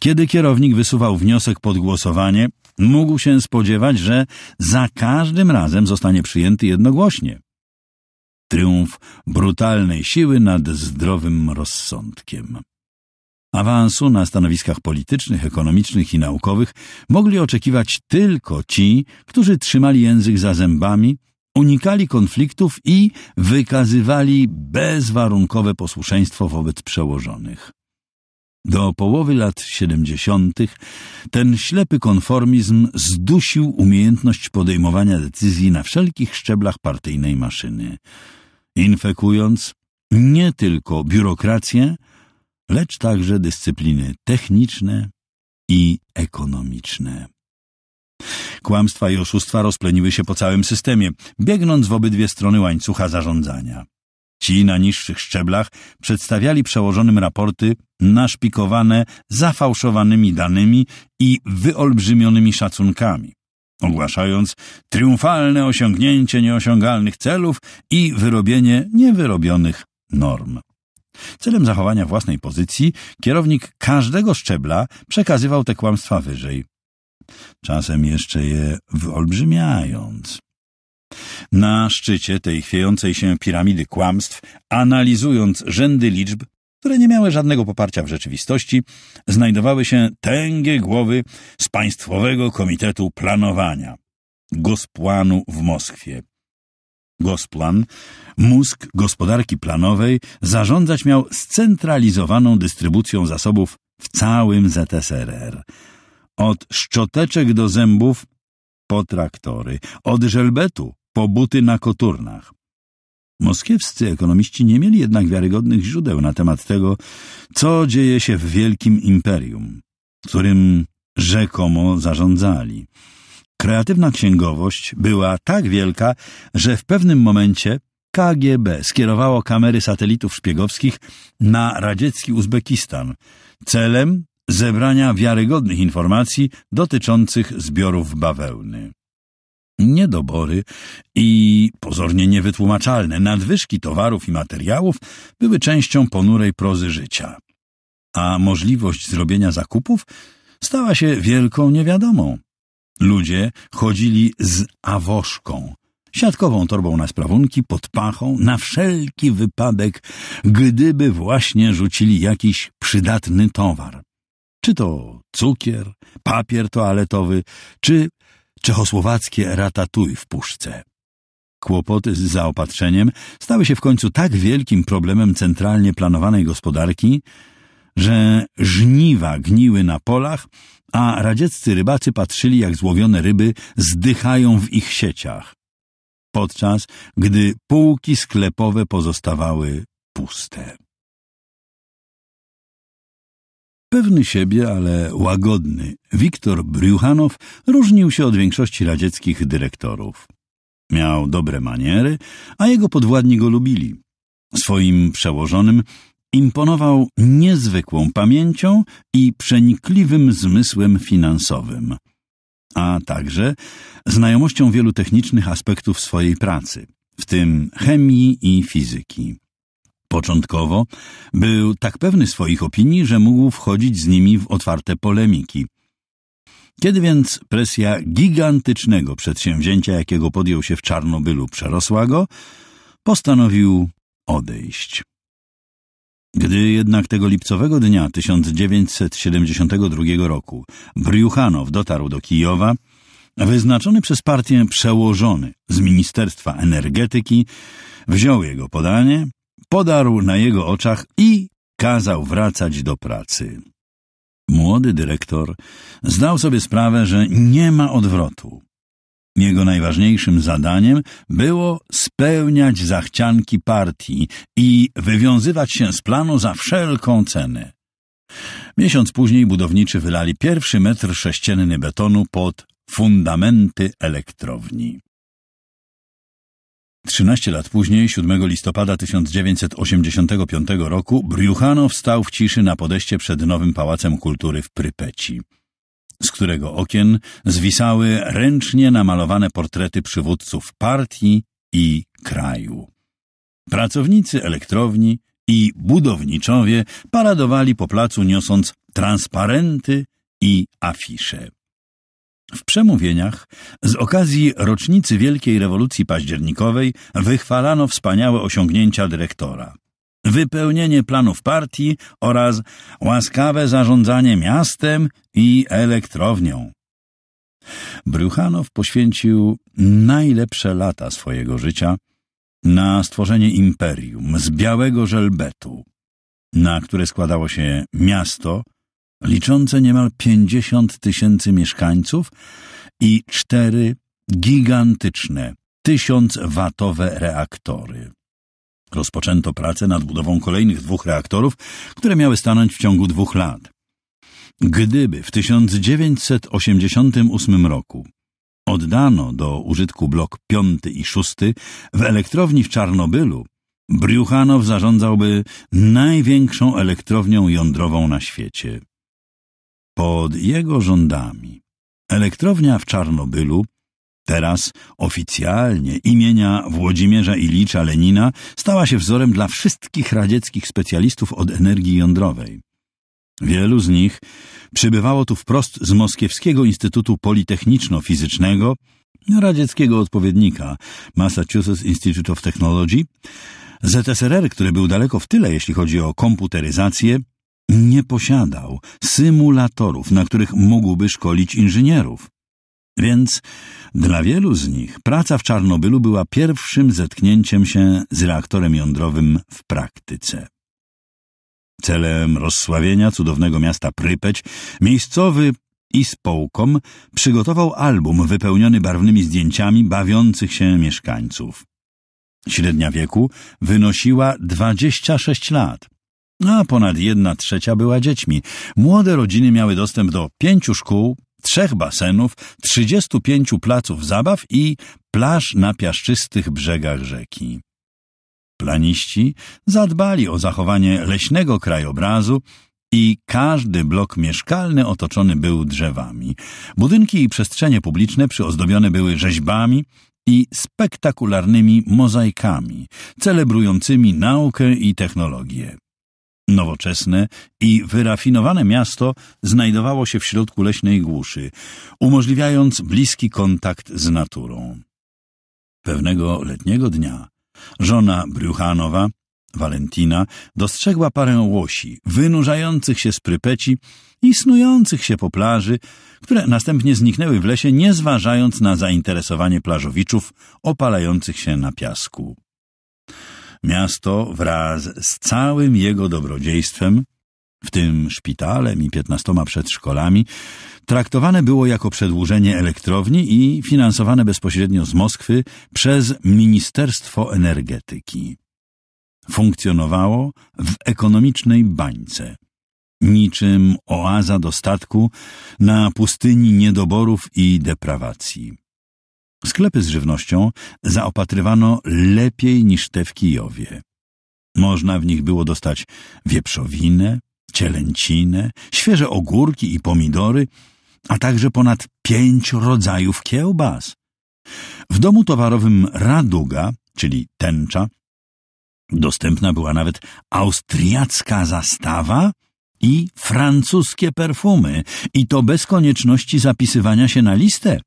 Kiedy kierownik wysuwał wniosek pod głosowanie, mógł się spodziewać, że za każdym razem zostanie przyjęty jednogłośnie. Triumf brutalnej siły nad zdrowym rozsądkiem. Awansu na stanowiskach politycznych, ekonomicznych i naukowych mogli oczekiwać tylko ci, którzy trzymali język za zębami unikali konfliktów i wykazywali bezwarunkowe posłuszeństwo wobec przełożonych. Do połowy lat 70. ten ślepy konformizm zdusił umiejętność podejmowania decyzji na wszelkich szczeblach partyjnej maszyny, infekując nie tylko biurokrację, lecz także dyscypliny techniczne i ekonomiczne. Kłamstwa i oszustwa rozpleniły się po całym systemie, biegnąc w obydwie strony łańcucha zarządzania. Ci na niższych szczeblach przedstawiali przełożonym raporty naszpikowane zafałszowanymi danymi i wyolbrzymionymi szacunkami, ogłaszając triumfalne osiągnięcie nieosiągalnych celów i wyrobienie niewyrobionych norm. Celem zachowania własnej pozycji kierownik każdego szczebla przekazywał te kłamstwa wyżej czasem jeszcze je wyolbrzymiając. Na szczycie tej chwiejącej się piramidy kłamstw, analizując rzędy liczb, które nie miały żadnego poparcia w rzeczywistości, znajdowały się tęgie głowy z Państwowego Komitetu Planowania, Gospłanu w Moskwie. Gosplan, mózg gospodarki planowej, zarządzać miał scentralizowaną dystrybucją zasobów w całym ZSRR – od szczoteczek do zębów po traktory, od żelbetu po buty na koturnach. Moskiewscy ekonomiści nie mieli jednak wiarygodnych źródeł na temat tego, co dzieje się w wielkim imperium, którym rzekomo zarządzali. Kreatywna księgowość była tak wielka, że w pewnym momencie KGB skierowało kamery satelitów szpiegowskich na radziecki Uzbekistan celem zebrania wiarygodnych informacji dotyczących zbiorów bawełny. Niedobory i pozornie niewytłumaczalne nadwyżki towarów i materiałów były częścią ponurej prozy życia, a możliwość zrobienia zakupów stała się wielką niewiadomą. Ludzie chodzili z awoszką, siatkową torbą na sprawunki, pod pachą, na wszelki wypadek, gdyby właśnie rzucili jakiś przydatny towar. Czy to cukier, papier toaletowy, czy czechosłowackie ratatuj w puszce. Kłopoty z zaopatrzeniem stały się w końcu tak wielkim problemem centralnie planowanej gospodarki, że żniwa gniły na polach, a radzieccy rybacy patrzyli, jak złowione ryby zdychają w ich sieciach, podczas gdy półki sklepowe pozostawały puste. Pewny siebie, ale łagodny, Wiktor Briuchanow różnił się od większości radzieckich dyrektorów. Miał dobre maniery, a jego podwładni go lubili. Swoim przełożonym imponował niezwykłą pamięcią i przenikliwym zmysłem finansowym, a także znajomością wielu technicznych aspektów swojej pracy, w tym chemii i fizyki. Początkowo był tak pewny swoich opinii, że mógł wchodzić z nimi w otwarte polemiki. Kiedy więc presja gigantycznego przedsięwzięcia, jakiego podjął się w Czarnobylu, przerosła go, postanowił odejść. Gdy jednak tego lipcowego dnia 1972 roku Briuchanow dotarł do Kijowa, wyznaczony przez partię przełożony z Ministerstwa Energetyki wziął jego podanie podarł na jego oczach i kazał wracać do pracy. Młody dyrektor zdał sobie sprawę, że nie ma odwrotu. Jego najważniejszym zadaniem było spełniać zachcianki partii i wywiązywać się z planu za wszelką cenę. Miesiąc później budowniczy wylali pierwszy metr sześcienny betonu pod fundamenty elektrowni. 13 lat później, 7 listopada 1985 roku, Briuchanow stał w ciszy na podeście przed Nowym Pałacem Kultury w Prypeci, z którego okien zwisały ręcznie namalowane portrety przywódców partii i kraju. Pracownicy elektrowni i budowniczowie paradowali po placu niosąc transparenty i afisze. W przemówieniach z okazji rocznicy Wielkiej Rewolucji Październikowej wychwalano wspaniałe osiągnięcia dyrektora. Wypełnienie planów partii oraz łaskawe zarządzanie miastem i elektrownią. Bruchanow poświęcił najlepsze lata swojego życia na stworzenie imperium z białego żelbetu, na które składało się miasto, liczące niemal 50 tysięcy mieszkańców i cztery gigantyczne, tysiąc-watowe reaktory. Rozpoczęto pracę nad budową kolejnych dwóch reaktorów, które miały stanąć w ciągu dwóch lat. Gdyby w 1988 roku oddano do użytku blok 5 i 6 w elektrowni w Czarnobylu, Briuchanow zarządzałby największą elektrownią jądrową na świecie pod jego rządami. Elektrownia w Czarnobylu Teraz oficjalnie imienia Włodzimierza Ilicza Lenina stała się wzorem dla wszystkich radzieckich specjalistów od energii jądrowej. Wielu z nich przybywało tu wprost z Moskiewskiego Instytutu Politechniczno-Fizycznego, radzieckiego odpowiednika Massachusetts Institute of Technology, ZSRR, który był daleko w tyle, jeśli chodzi o komputeryzację, nie posiadał symulatorów, na których mógłby szkolić inżynierów. Więc dla wielu z nich praca w Czarnobylu była pierwszym zetknięciem się z reaktorem jądrowym w praktyce. Celem rozsławienia cudownego miasta Prypeć miejscowy i spółkom przygotował album wypełniony barwnymi zdjęciami bawiących się mieszkańców. Średnia wieku wynosiła 26 lat – no, a ponad jedna trzecia była dziećmi. Młode rodziny miały dostęp do pięciu szkół, trzech basenów, trzydziestu pięciu placów zabaw i plaż na piaszczystych brzegach rzeki. Planiści zadbali o zachowanie leśnego krajobrazu i każdy blok mieszkalny otoczony był drzewami. Budynki i przestrzenie publiczne przyozdobione były rzeźbami i spektakularnymi mozaikami celebrującymi naukę i technologię. Nowoczesne i wyrafinowane miasto znajdowało się w środku leśnej głuszy, umożliwiając bliski kontakt z naturą. Pewnego letniego dnia żona Bruchanowa, Walentina, dostrzegła parę łosi wynurzających się z prypeci i snujących się po plaży, które następnie zniknęły w lesie, nie zważając na zainteresowanie plażowiczów opalających się na piasku. Miasto wraz z całym jego dobrodziejstwem, w tym szpitalem i piętnastoma przedszkolami, traktowane było jako przedłużenie elektrowni i finansowane bezpośrednio z Moskwy przez Ministerstwo Energetyki. Funkcjonowało w ekonomicznej bańce niczym oaza dostatku na pustyni niedoborów i deprawacji. Sklepy z żywnością zaopatrywano lepiej niż te w Kijowie. Można w nich było dostać wieprzowinę, cielęcinę, świeże ogórki i pomidory, a także ponad pięć rodzajów kiełbas. W domu towarowym Raduga, czyli tęcza, dostępna była nawet austriacka zastawa i francuskie perfumy, i to bez konieczności zapisywania się na listę.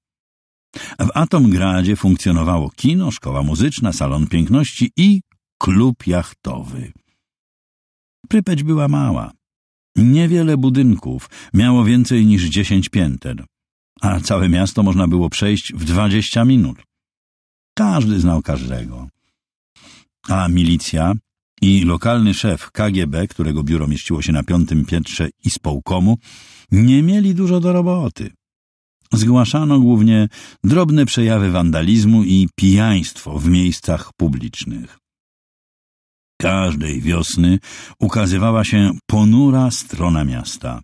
W Atomgradzie funkcjonowało kino, szkoła muzyczna, salon piękności i klub jachtowy. Prypeć była mała. Niewiele budynków miało więcej niż dziesięć pięter, a całe miasto można było przejść w dwadzieścia minut. Każdy znał każdego. A milicja i lokalny szef KGB, którego biuro mieściło się na piątym piętrze i spółkomu, nie mieli dużo do roboty. Zgłaszano głównie drobne przejawy wandalizmu i pijaństwo w miejscach publicznych. Każdej wiosny ukazywała się ponura strona miasta.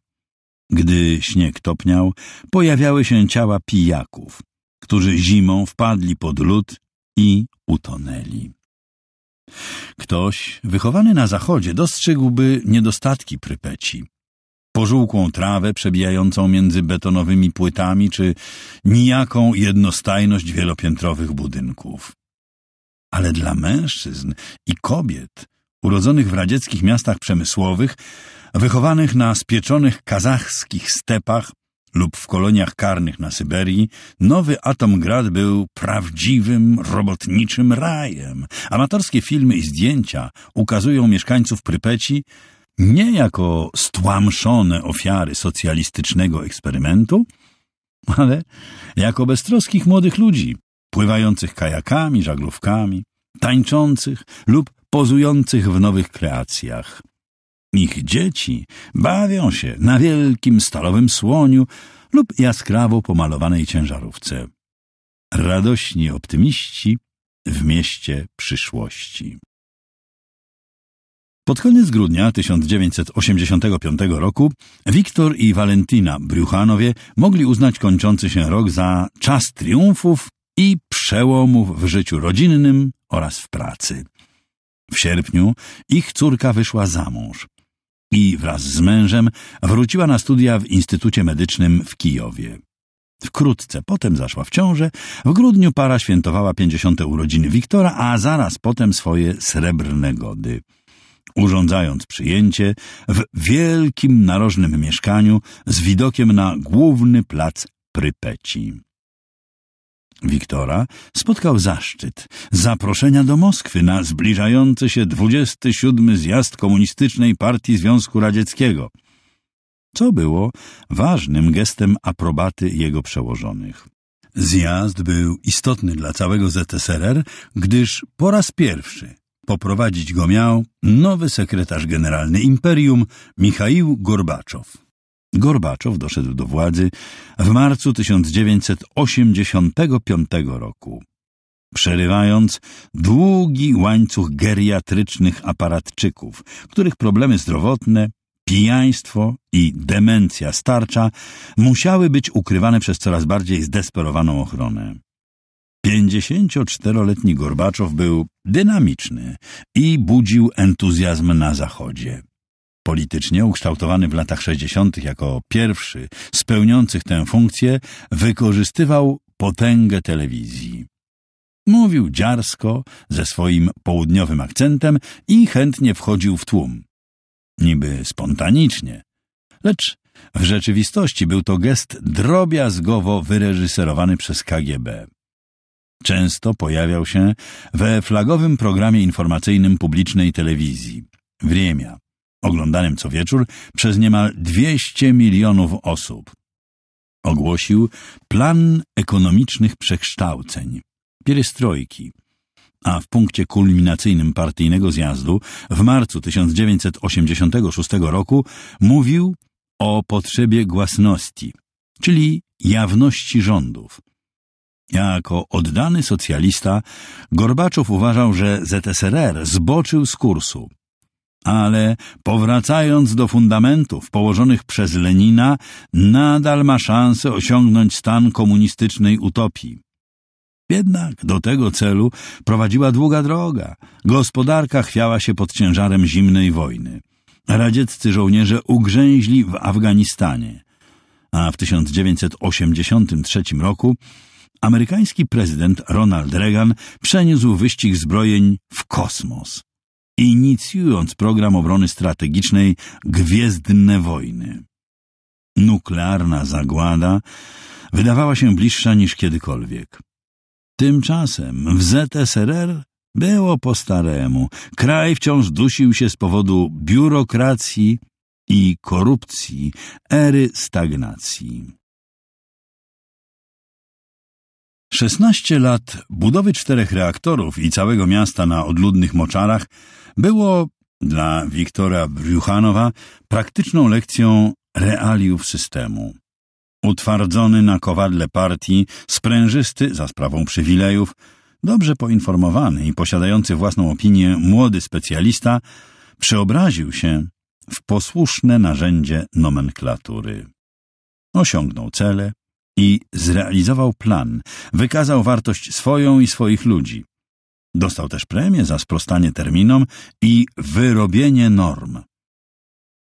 Gdy śnieg topniał, pojawiały się ciała pijaków, którzy zimą wpadli pod lód i utonęli. Ktoś, wychowany na zachodzie, dostrzegłby niedostatki Prypeci, pożółkłą trawę przebijającą między betonowymi płytami czy nijaką jednostajność wielopiętrowych budynków. Ale dla mężczyzn i kobiet urodzonych w radzieckich miastach przemysłowych, wychowanych na spieczonych kazachskich stepach lub w koloniach karnych na Syberii, nowy Atomgrad był prawdziwym, robotniczym rajem. Amatorskie filmy i zdjęcia ukazują mieszkańców Prypeci nie jako stłamszone ofiary socjalistycznego eksperymentu, ale jako beztroskich młodych ludzi, pływających kajakami, żaglówkami, tańczących lub pozujących w nowych kreacjach. Ich dzieci bawią się na wielkim stalowym słoniu lub jaskrawo pomalowanej ciężarówce. Radośni optymiści w mieście przyszłości. Pod koniec grudnia 1985 roku Wiktor i Walentina Briuchanowie mogli uznać kończący się rok za czas triumfów i przełomów w życiu rodzinnym oraz w pracy. W sierpniu ich córka wyszła za mąż i wraz z mężem wróciła na studia w Instytucie Medycznym w Kijowie. Wkrótce potem zaszła w ciążę, w grudniu para świętowała 50. urodziny Wiktora, a zaraz potem swoje srebrne gody urządzając przyjęcie w wielkim narożnym mieszkaniu z widokiem na główny plac Prypeci. Wiktora spotkał zaszczyt zaproszenia do Moskwy na zbliżający się 27 zjazd Komunistycznej Partii Związku Radzieckiego, co było ważnym gestem aprobaty jego przełożonych. Zjazd był istotny dla całego ZSRR, gdyż po raz pierwszy Poprowadzić go miał nowy sekretarz generalny imperium Michał Gorbaczow. Gorbaczow doszedł do władzy w marcu 1985 roku. Przerywając długi łańcuch geriatrycznych aparatczyków, których problemy zdrowotne, pijaństwo i demencja starcza musiały być ukrywane przez coraz bardziej zdesperowaną ochronę. 54-letni Gorbaczow był dynamiczny i budził entuzjazm na Zachodzie. Politycznie ukształtowany w latach 60. jako pierwszy spełniających tę funkcję, wykorzystywał potęgę telewizji. Mówił dziarsko, ze swoim południowym akcentem i chętnie wchodził w tłum. Niby spontanicznie, lecz w rzeczywistości był to gest drobiazgowo wyreżyserowany przez KGB. Często pojawiał się we flagowym programie informacyjnym publicznej telewizji Wriemia, oglądanym co wieczór przez niemal 200 milionów osób. Ogłosił plan ekonomicznych przekształceń, pierestrojki, a w punkcie kulminacyjnym partyjnego zjazdu w marcu 1986 roku mówił o potrzebie głasności, czyli jawności rządów, jako oddany socjalista Gorbaczow uważał, że ZSRR zboczył z kursu. Ale powracając do fundamentów położonych przez Lenina, nadal ma szansę osiągnąć stan komunistycznej utopii. Jednak do tego celu prowadziła długa droga. Gospodarka chwiała się pod ciężarem zimnej wojny. Radzieccy żołnierze ugrzęźli w Afganistanie, a w 1983 roku amerykański prezydent Ronald Reagan przeniósł wyścig zbrojeń w kosmos, inicjując program obrony strategicznej Gwiezdne Wojny. Nuklearna zagłada wydawała się bliższa niż kiedykolwiek. Tymczasem w ZSRR było po staremu. Kraj wciąż dusił się z powodu biurokracji i korupcji, ery stagnacji. 16 lat budowy czterech reaktorów i całego miasta na odludnych moczarach było dla Wiktora Brjuchanowa praktyczną lekcją realiów systemu. Utwardzony na kowadle partii, sprężysty za sprawą przywilejów, dobrze poinformowany i posiadający własną opinię młody specjalista przeobraził się w posłuszne narzędzie nomenklatury. Osiągnął cele, i zrealizował plan. Wykazał wartość swoją i swoich ludzi. Dostał też premię za sprostanie terminom i wyrobienie norm.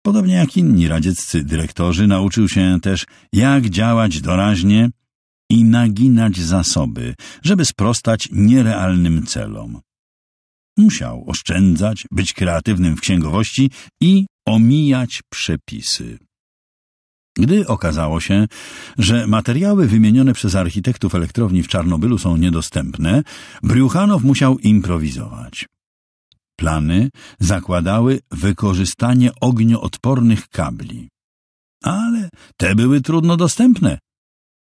Podobnie jak inni radzieccy dyrektorzy, nauczył się też, jak działać doraźnie i naginać zasoby, żeby sprostać nierealnym celom. Musiał oszczędzać, być kreatywnym w księgowości i omijać przepisy. Gdy okazało się, że materiały wymienione przez architektów elektrowni w Czarnobylu są niedostępne, Briuchanow musiał improwizować. Plany zakładały wykorzystanie ognioodpornych kabli. Ale te były trudno dostępne,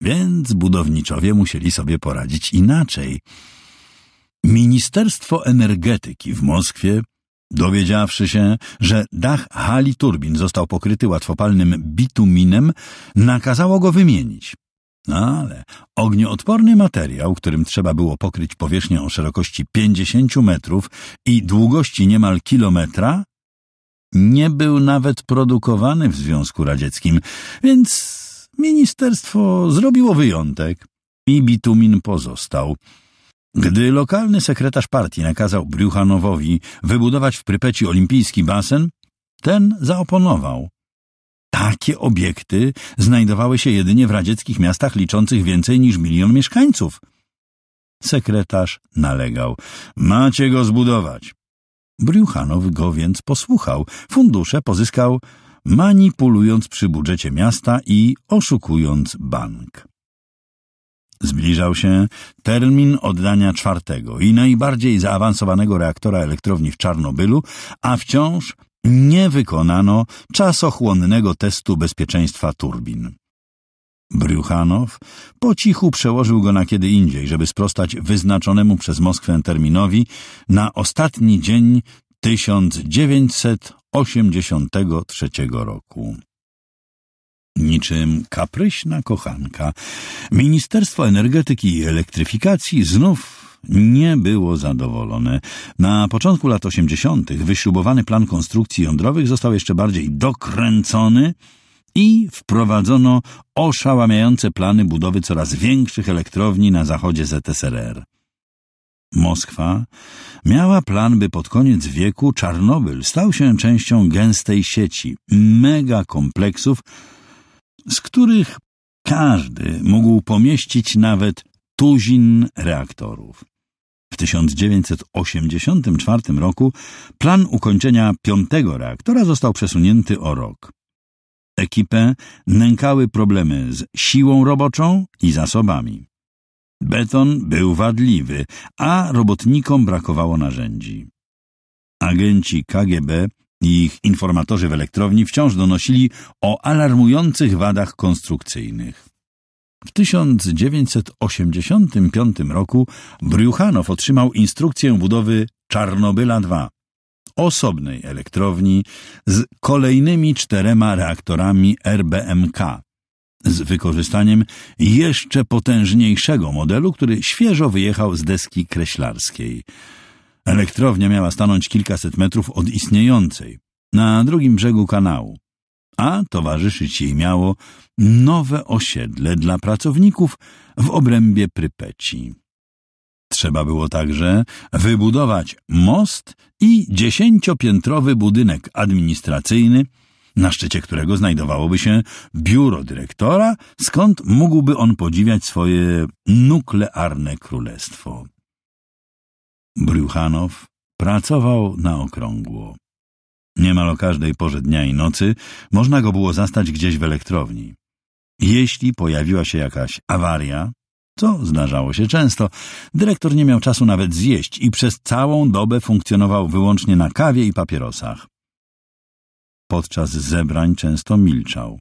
więc budowniczowie musieli sobie poradzić inaczej. Ministerstwo Energetyki w Moskwie Dowiedziawszy się, że dach hali turbin został pokryty łatwopalnym bituminem, nakazało go wymienić. No ale ognioodporny materiał, którym trzeba było pokryć powierzchnię o szerokości 50 metrów i długości niemal kilometra, nie był nawet produkowany w Związku Radzieckim, więc ministerstwo zrobiło wyjątek i bitumin pozostał. Gdy lokalny sekretarz partii nakazał Briuchanowowi wybudować w Prypeci olimpijski basen, ten zaoponował. Takie obiekty znajdowały się jedynie w radzieckich miastach liczących więcej niż milion mieszkańców. Sekretarz nalegał. Macie go zbudować. Briuchanow go więc posłuchał. Fundusze pozyskał manipulując przy budżecie miasta i oszukując bank. Zbliżał się termin oddania czwartego i najbardziej zaawansowanego reaktora elektrowni w Czarnobylu, a wciąż nie wykonano czasochłonnego testu bezpieczeństwa turbin. Bryuchanow po cichu przełożył go na kiedy indziej, żeby sprostać wyznaczonemu przez Moskwę terminowi na ostatni dzień 1983 roku niczym kapryśna kochanka, Ministerstwo Energetyki i Elektryfikacji znów nie było zadowolone. Na początku lat 80. wyśrubowany plan konstrukcji jądrowych został jeszcze bardziej dokręcony i wprowadzono oszałamiające plany budowy coraz większych elektrowni na zachodzie ZSRR. Moskwa miała plan, by pod koniec wieku Czarnobyl stał się częścią gęstej sieci megakompleksów, kompleksów z których każdy mógł pomieścić nawet tuzin reaktorów. W 1984 roku plan ukończenia piątego reaktora został przesunięty o rok. Ekipę nękały problemy z siłą roboczą i zasobami. Beton był wadliwy, a robotnikom brakowało narzędzi. Agenci KGB ich informatorzy w elektrowni wciąż donosili o alarmujących wadach konstrukcyjnych. W 1985 roku Briuchanow otrzymał instrukcję budowy Czarnobyla II, osobnej elektrowni z kolejnymi czterema reaktorami RBMK, z wykorzystaniem jeszcze potężniejszego modelu, który świeżo wyjechał z deski kreślarskiej – Elektrownia miała stanąć kilkaset metrów od istniejącej, na drugim brzegu kanału, a towarzyszyć jej miało nowe osiedle dla pracowników w obrębie Prypeci. Trzeba było także wybudować most i dziesięciopiętrowy budynek administracyjny, na szczycie którego znajdowałoby się biuro dyrektora, skąd mógłby on podziwiać swoje nuklearne królestwo. Bryuchanow pracował na okrągło. Niemal o każdej porze dnia i nocy można go było zastać gdzieś w elektrowni. Jeśli pojawiła się jakaś awaria, co zdarzało się często, dyrektor nie miał czasu nawet zjeść i przez całą dobę funkcjonował wyłącznie na kawie i papierosach. Podczas zebrań często milczał.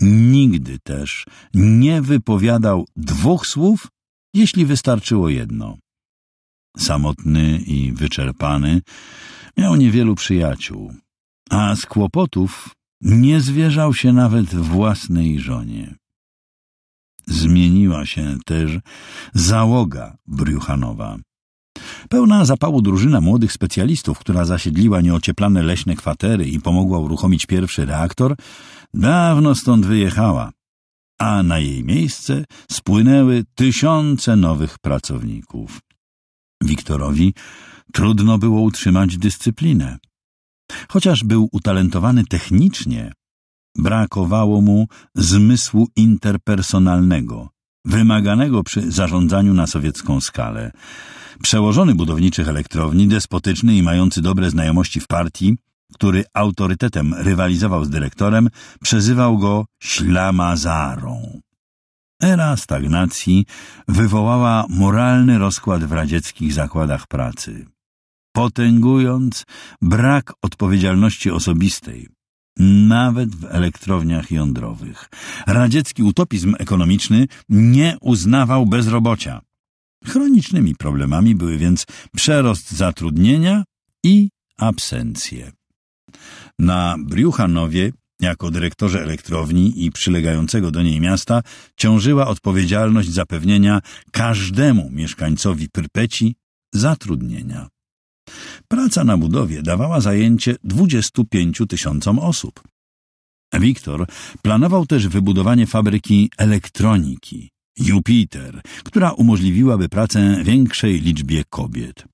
Nigdy też nie wypowiadał dwóch słów, jeśli wystarczyło jedno. Samotny i wyczerpany, miał niewielu przyjaciół, a z kłopotów nie zwierzał się nawet własnej żonie. Zmieniła się też załoga Briuchanowa. Pełna zapału drużyna młodych specjalistów, która zasiedliła nieocieplane leśne kwatery i pomogła uruchomić pierwszy reaktor, dawno stąd wyjechała, a na jej miejsce spłynęły tysiące nowych pracowników. Wiktorowi trudno było utrzymać dyscyplinę. Chociaż był utalentowany technicznie, brakowało mu zmysłu interpersonalnego, wymaganego przy zarządzaniu na sowiecką skalę. Przełożony budowniczych elektrowni, despotyczny i mający dobre znajomości w partii, który autorytetem rywalizował z dyrektorem, przezywał go ślamazarą. Era stagnacji wywołała moralny rozkład w radzieckich zakładach pracy. Potęgując brak odpowiedzialności osobistej, nawet w elektrowniach jądrowych. Radziecki utopizm ekonomiczny nie uznawał bezrobocia. Chronicznymi problemami były więc przerost zatrudnienia i absencje. Na Briuchanowie jako dyrektorze elektrowni i przylegającego do niej miasta ciążyła odpowiedzialność zapewnienia każdemu mieszkańcowi Pyrpeci zatrudnienia. Praca na budowie dawała zajęcie 25 tysiącom osób. Wiktor planował też wybudowanie fabryki elektroniki Jupiter, która umożliwiłaby pracę większej liczbie kobiet.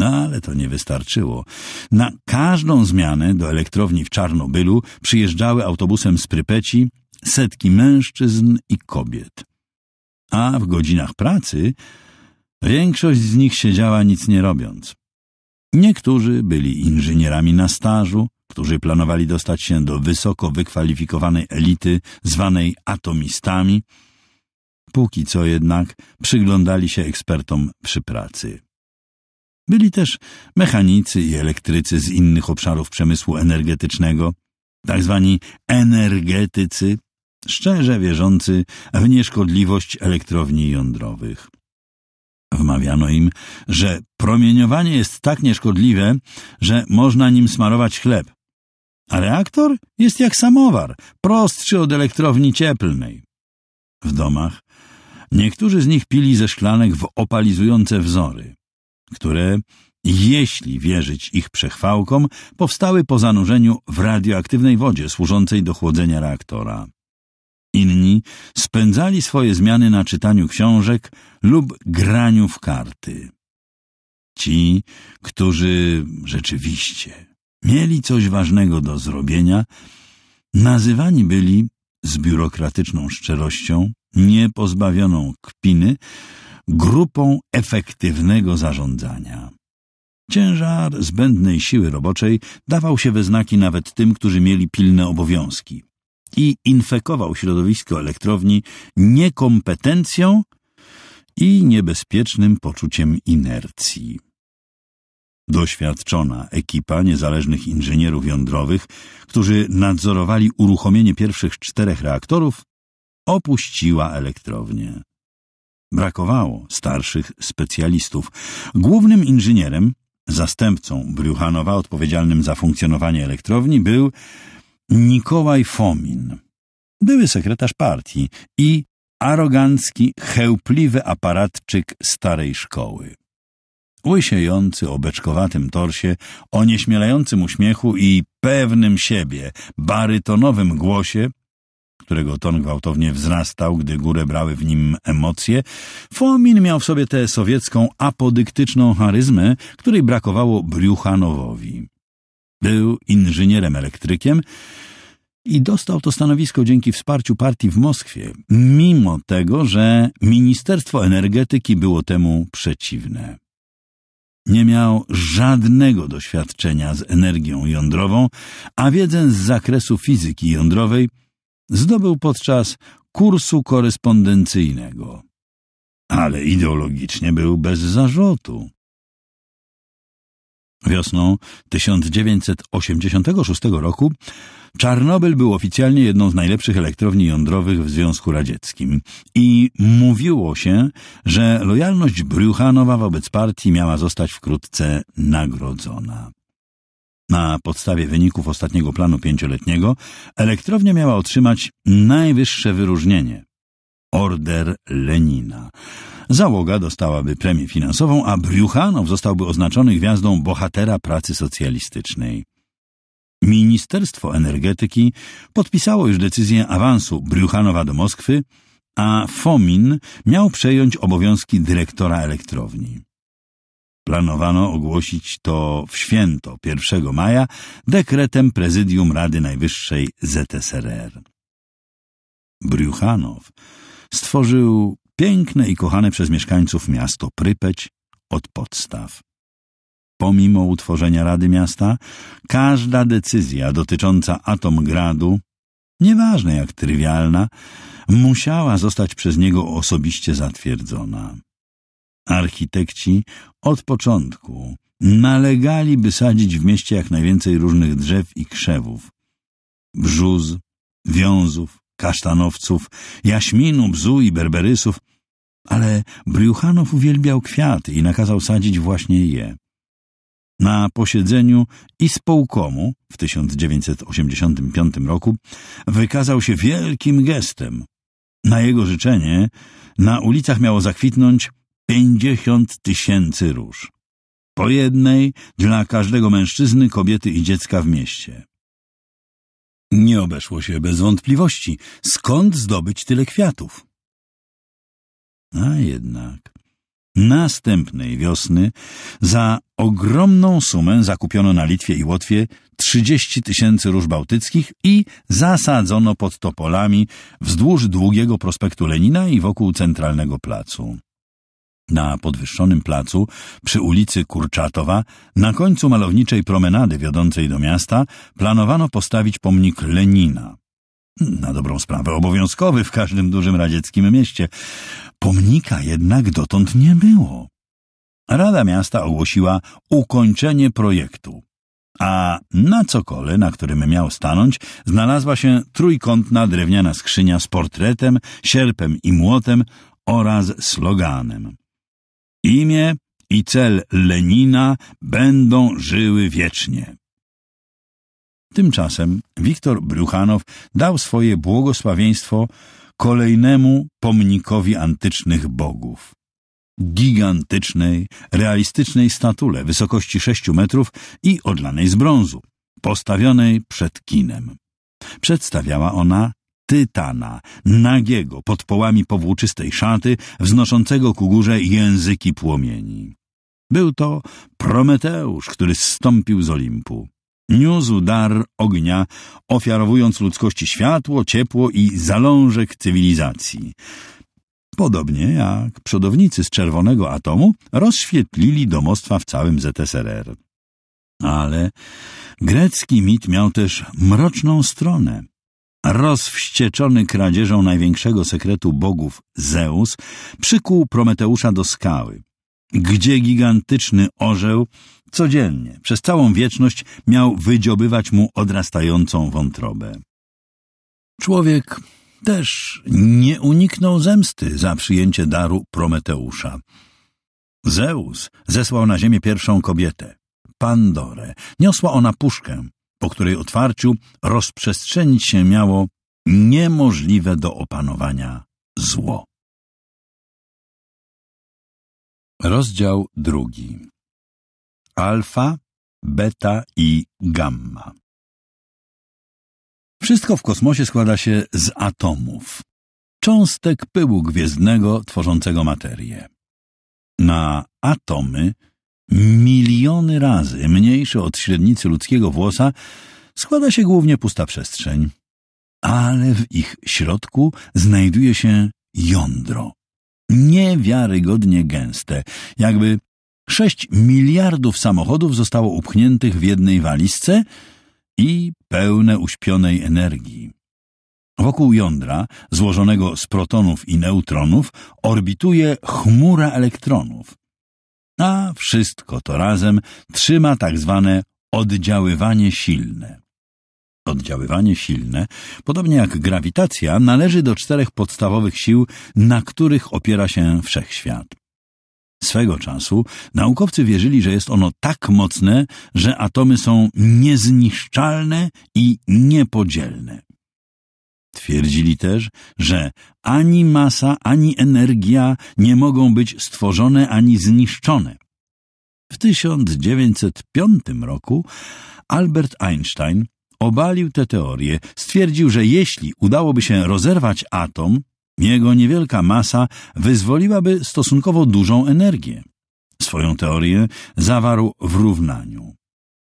No ale to nie wystarczyło. Na każdą zmianę do elektrowni w Czarnobylu przyjeżdżały autobusem z Prypeci setki mężczyzn i kobiet. A w godzinach pracy większość z nich siedziała nic nie robiąc. Niektórzy byli inżynierami na stażu, którzy planowali dostać się do wysoko wykwalifikowanej elity zwanej atomistami. Póki co jednak przyglądali się ekspertom przy pracy. Byli też mechanicy i elektrycy z innych obszarów przemysłu energetycznego, tak zwani energetycy, szczerze wierzący w nieszkodliwość elektrowni jądrowych. Wmawiano im, że promieniowanie jest tak nieszkodliwe, że można nim smarować chleb, a reaktor jest jak samowar, prostszy od elektrowni cieplnej. W domach niektórzy z nich pili ze szklanek w opalizujące wzory które, jeśli wierzyć ich przechwałkom, powstały po zanurzeniu w radioaktywnej wodzie służącej do chłodzenia reaktora. Inni spędzali swoje zmiany na czytaniu książek lub graniu w karty. Ci, którzy rzeczywiście mieli coś ważnego do zrobienia, nazywani byli z biurokratyczną szczerością, niepozbawioną kpiny, grupą efektywnego zarządzania. Ciężar zbędnej siły roboczej dawał się we znaki nawet tym, którzy mieli pilne obowiązki i infekował środowisko elektrowni niekompetencją i niebezpiecznym poczuciem inercji. Doświadczona ekipa niezależnych inżynierów jądrowych, którzy nadzorowali uruchomienie pierwszych czterech reaktorów, opuściła elektrownię. Brakowało starszych specjalistów. Głównym inżynierem, zastępcą Bruchanowa odpowiedzialnym za funkcjonowanie elektrowni był Nikołaj Fomin, były sekretarz partii i arogancki, chełpliwy aparatczyk starej szkoły. Łysiejący o beczkowatym torsie, o nieśmielającym uśmiechu i pewnym siebie, barytonowym głosie, którego ton gwałtownie wzrastał, gdy górę brały w nim emocje, Fomin miał w sobie tę sowiecką apodyktyczną charyzmę, której brakowało Briuchanowowi. Był inżynierem elektrykiem, i dostał to stanowisko dzięki wsparciu partii w Moskwie, mimo tego, że Ministerstwo Energetyki było temu przeciwne. Nie miał żadnego doświadczenia z energią jądrową, a wiedzę z zakresu fizyki jądrowej zdobył podczas kursu korespondencyjnego, ale ideologicznie był bez zarzutu. Wiosną 1986 roku Czarnobyl był oficjalnie jedną z najlepszych elektrowni jądrowych w Związku Radzieckim i mówiło się, że lojalność Briuchanowa wobec partii miała zostać wkrótce nagrodzona. Na podstawie wyników ostatniego planu pięcioletniego elektrownia miała otrzymać najwyższe wyróżnienie Order Lenina. Załoga dostałaby premię finansową, a Briuchanow zostałby oznaczony gwiazdą bohatera pracy socjalistycznej. Ministerstwo Energetyki podpisało już decyzję awansu Briuchanowa do Moskwy, a Fomin miał przejąć obowiązki dyrektora elektrowni. Planowano ogłosić to w święto 1 maja dekretem Prezydium Rady Najwyższej ZSRR. Briuchanow stworzył piękne i kochane przez mieszkańców miasto Prypeć od podstaw. Pomimo utworzenia Rady Miasta, każda decyzja dotycząca Atomgradu, nieważne jak trywialna, musiała zostać przez niego osobiście zatwierdzona. Architekci od początku nalegali, by sadzić w mieście jak najwięcej różnych drzew i krzewów. Brzuz, wiązów, kasztanowców, jaśminu, bzu i berberysów, ale Briuchanow uwielbiał kwiaty i nakazał sadzić właśnie je. Na posiedzeniu spółkomu w 1985 roku wykazał się wielkim gestem. Na jego życzenie na ulicach miało zakwitnąć pięćdziesiąt tysięcy róż. Po jednej dla każdego mężczyzny, kobiety i dziecka w mieście. Nie obeszło się bez wątpliwości. Skąd zdobyć tyle kwiatów? A jednak... Następnej wiosny za ogromną sumę zakupiono na Litwie i Łotwie 30 tysięcy róż bałtyckich i zasadzono pod topolami wzdłuż długiego prospektu Lenina i wokół centralnego placu. Na podwyższonym placu, przy ulicy Kurczatowa, na końcu malowniczej promenady wiodącej do miasta, planowano postawić pomnik Lenina. Na dobrą sprawę obowiązkowy w każdym dużym radzieckim mieście. Pomnika jednak dotąd nie było. Rada Miasta ogłosiła ukończenie projektu. A na cokole, na którym miał stanąć, znalazła się trójkątna drewniana skrzynia z portretem, sierpem i młotem oraz sloganem. Imię i cel Lenina będą żyły wiecznie. Tymczasem Wiktor Bruchanow dał swoje błogosławieństwo kolejnemu pomnikowi antycznych bogów. Gigantycznej, realistycznej statule wysokości 6 metrów i odlanej z brązu, postawionej przed kinem. Przedstawiała ona tytana, nagiego pod połami powłóczystej szaty, wznoszącego ku górze języki płomieni. Był to Prometeusz, który zstąpił z Olimpu. Niósł dar ognia, ofiarowując ludzkości światło, ciepło i zalążek cywilizacji. Podobnie jak przodownicy z czerwonego atomu rozświetlili domostwa w całym ZSRR. Ale grecki mit miał też mroczną stronę rozwścieczony kradzieżą największego sekretu bogów Zeus, przykuł Prometeusza do skały, gdzie gigantyczny orzeł codziennie przez całą wieczność miał wydziobywać mu odrastającą wątrobę. Człowiek też nie uniknął zemsty za przyjęcie daru Prometeusza. Zeus zesłał na ziemię pierwszą kobietę, Pandorę. Niosła ona puszkę, po której otwarciu rozprzestrzenić się miało niemożliwe do opanowania zło. Rozdział drugi Alfa, beta i gamma Wszystko w kosmosie składa się z atomów, cząstek pyłu gwiezdnego tworzącego materię. Na atomy miliony razy mniejszy od średnicy ludzkiego włosa, składa się głównie pusta przestrzeń. Ale w ich środku znajduje się jądro. Niewiarygodnie gęste, jakby sześć miliardów samochodów zostało upchniętych w jednej walizce i pełne uśpionej energii. Wokół jądra, złożonego z protonów i neutronów, orbituje chmura elektronów a wszystko to razem trzyma tak zwane oddziaływanie silne. Oddziaływanie silne, podobnie jak grawitacja, należy do czterech podstawowych sił, na których opiera się wszechświat. Swego czasu naukowcy wierzyli, że jest ono tak mocne, że atomy są niezniszczalne i niepodzielne. Twierdzili też, że ani masa, ani energia nie mogą być stworzone ani zniszczone. W 1905 roku Albert Einstein obalił tę teorię, stwierdził, że jeśli udałoby się rozerwać atom, jego niewielka masa wyzwoliłaby stosunkowo dużą energię. Swoją teorię zawarł w równaniu.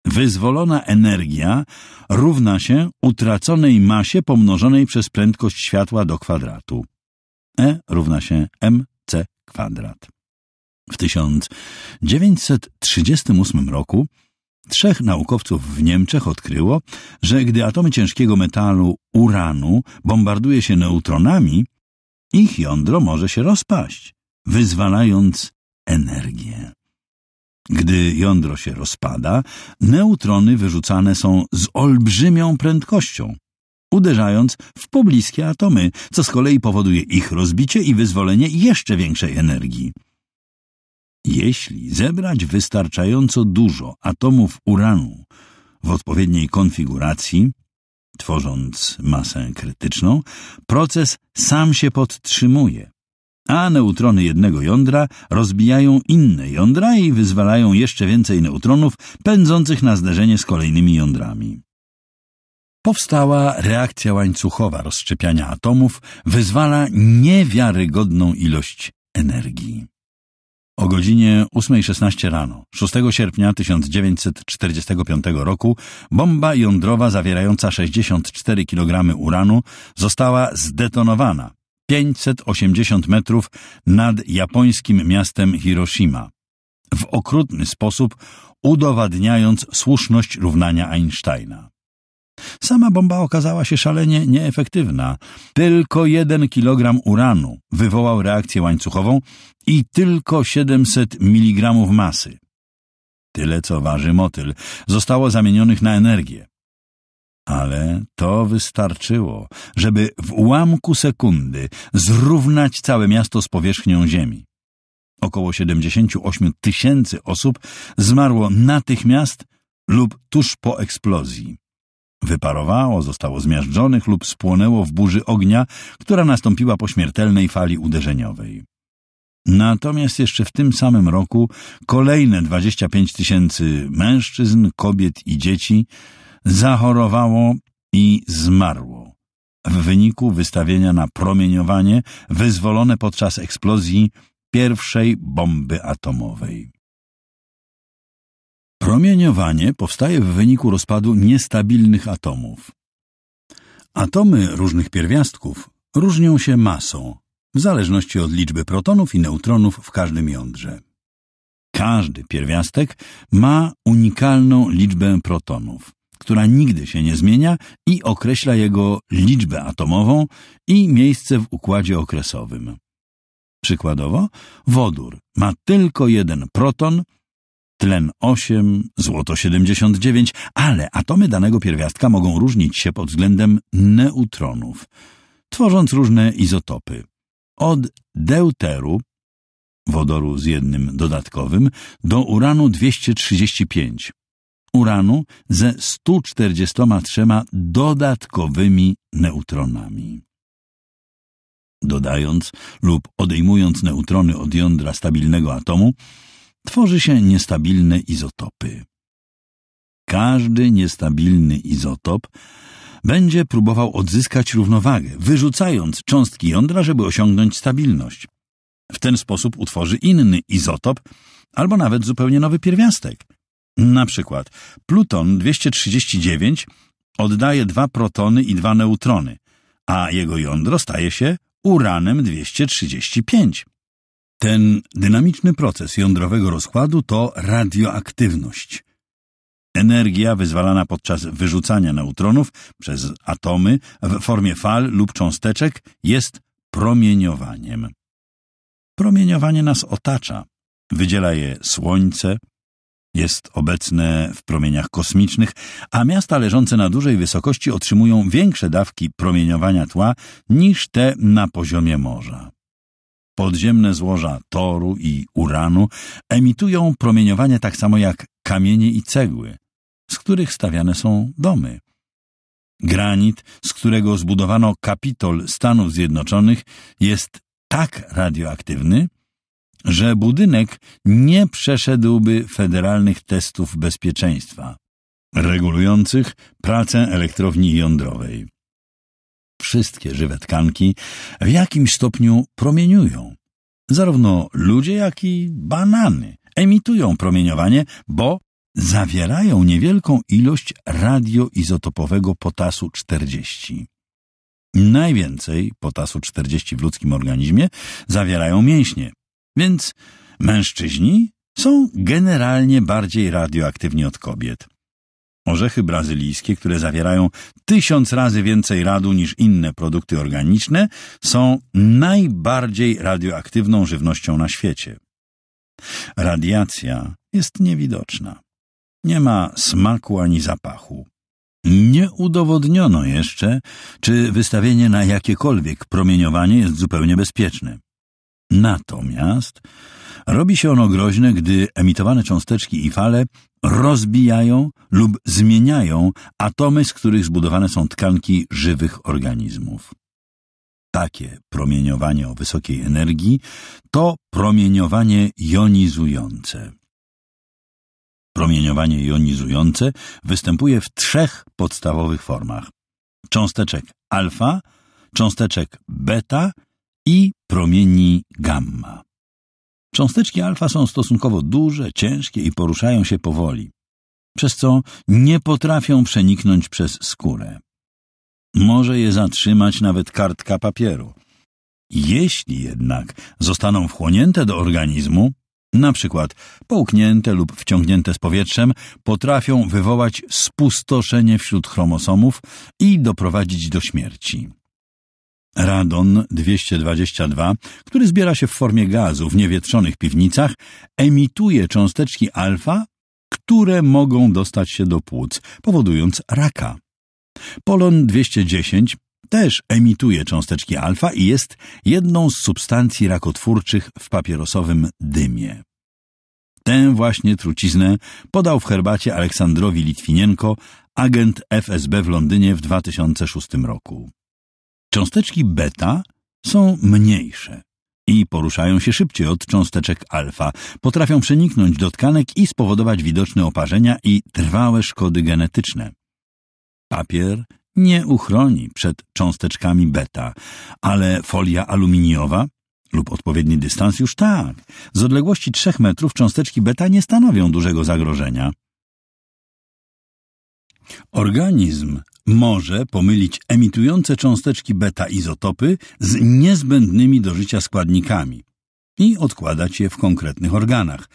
Wyzwolona energia równa się utraconej masie pomnożonej przez prędkość światła do kwadratu. E równa się mc kwadrat. W 1938 roku trzech naukowców w Niemczech odkryło, że gdy atomy ciężkiego metalu uranu bombarduje się neutronami, ich jądro może się rozpaść, wyzwalając energię. Gdy jądro się rozpada, neutrony wyrzucane są z olbrzymią prędkością, uderzając w pobliskie atomy, co z kolei powoduje ich rozbicie i wyzwolenie jeszcze większej energii. Jeśli zebrać wystarczająco dużo atomów uranu w odpowiedniej konfiguracji, tworząc masę krytyczną, proces sam się podtrzymuje a neutrony jednego jądra rozbijają inne jądra i wyzwalają jeszcze więcej neutronów pędzących na zderzenie z kolejnymi jądrami. Powstała reakcja łańcuchowa rozszczepiania atomów, wyzwala niewiarygodną ilość energii. O godzinie 8.16 rano 6 sierpnia 1945 roku bomba jądrowa zawierająca 64 kg uranu została zdetonowana 580 metrów nad japońskim miastem Hiroshima, w okrutny sposób udowadniając słuszność równania Einsteina. Sama bomba okazała się szalenie nieefektywna. Tylko jeden kilogram uranu wywołał reakcję łańcuchową i tylko 700 mg masy. Tyle co waży motyl zostało zamienionych na energię. Ale to wystarczyło, żeby w ułamku sekundy zrównać całe miasto z powierzchnią ziemi. Około 78 tysięcy osób zmarło natychmiast lub tuż po eksplozji. Wyparowało, zostało zmiażdżonych lub spłonęło w burzy ognia, która nastąpiła po śmiertelnej fali uderzeniowej. Natomiast jeszcze w tym samym roku kolejne 25 tysięcy mężczyzn, kobiet i dzieci zachorowało i zmarło. W wyniku wystawienia na promieniowanie wyzwolone podczas eksplozji pierwszej bomby atomowej. Promieniowanie powstaje w wyniku rozpadu niestabilnych atomów. Atomy różnych pierwiastków różnią się masą, w zależności od liczby protonów i neutronów w każdym jądrze. Każdy pierwiastek ma unikalną liczbę protonów która nigdy się nie zmienia i określa jego liczbę atomową i miejsce w układzie okresowym. Przykładowo, wodór ma tylko jeden proton, tlen 8, złoto 79, ale atomy danego pierwiastka mogą różnić się pod względem neutronów, tworząc różne izotopy. Od deuteru, wodoru z jednym dodatkowym, do uranu 235, uranu ze 143 dodatkowymi neutronami. Dodając lub odejmując neutrony od jądra stabilnego atomu, tworzy się niestabilne izotopy. Każdy niestabilny izotop będzie próbował odzyskać równowagę, wyrzucając cząstki jądra, żeby osiągnąć stabilność. W ten sposób utworzy inny izotop albo nawet zupełnie nowy pierwiastek. Na przykład Pluton 239 oddaje dwa protony i dwa neutrony, a jego jądro staje się uranem 235. Ten dynamiczny proces jądrowego rozkładu to radioaktywność. Energia wyzwalana podczas wyrzucania neutronów przez atomy w formie fal lub cząsteczek jest promieniowaniem. Promieniowanie nas otacza. Wydziela je słońce, jest obecne w promieniach kosmicznych, a miasta leżące na dużej wysokości otrzymują większe dawki promieniowania tła niż te na poziomie morza. Podziemne złoża toru i uranu emitują promieniowanie tak samo jak kamienie i cegły, z których stawiane są domy. Granit, z którego zbudowano kapitol Stanów Zjednoczonych, jest tak radioaktywny, że budynek nie przeszedłby federalnych testów bezpieczeństwa regulujących pracę elektrowni jądrowej. Wszystkie żywe tkanki w jakimś stopniu promieniują. Zarówno ludzie, jak i banany emitują promieniowanie, bo zawierają niewielką ilość radioizotopowego potasu 40. Najwięcej potasu 40 w ludzkim organizmie zawierają mięśnie, więc mężczyźni są generalnie bardziej radioaktywni od kobiet. Orzechy brazylijskie, które zawierają tysiąc razy więcej radu niż inne produkty organiczne, są najbardziej radioaktywną żywnością na świecie. Radiacja jest niewidoczna. Nie ma smaku ani zapachu. Nie udowodniono jeszcze, czy wystawienie na jakiekolwiek promieniowanie jest zupełnie bezpieczne. Natomiast robi się ono groźne, gdy emitowane cząsteczki i fale rozbijają lub zmieniają atomy, z których zbudowane są tkanki żywych organizmów. Takie promieniowanie o wysokiej energii to promieniowanie jonizujące. Promieniowanie jonizujące występuje w trzech podstawowych formach: cząsteczek alfa, cząsteczek beta i promieni gamma. Cząsteczki alfa są stosunkowo duże, ciężkie i poruszają się powoli, przez co nie potrafią przeniknąć przez skórę. Może je zatrzymać nawet kartka papieru. Jeśli jednak zostaną wchłonięte do organizmu, na przykład połknięte lub wciągnięte z powietrzem, potrafią wywołać spustoszenie wśród chromosomów i doprowadzić do śmierci. Radon 222, który zbiera się w formie gazu w niewietrzonych piwnicach, emituje cząsteczki alfa, które mogą dostać się do płuc, powodując raka. Polon 210 też emituje cząsteczki alfa i jest jedną z substancji rakotwórczych w papierosowym dymie. Tę właśnie truciznę podał w herbacie Aleksandrowi Litwinienko, agent FSB w Londynie w 2006 roku. Cząsteczki beta są mniejsze i poruszają się szybciej od cząsteczek alfa. Potrafią przeniknąć do tkanek i spowodować widoczne oparzenia i trwałe szkody genetyczne. Papier nie uchroni przed cząsteczkami beta, ale folia aluminiowa lub odpowiedni dystans już tak. Z odległości 3 metrów cząsteczki beta nie stanowią dużego zagrożenia. Organizm może pomylić emitujące cząsteczki beta-izotopy z niezbędnymi do życia składnikami i odkładać je w konkretnych organach.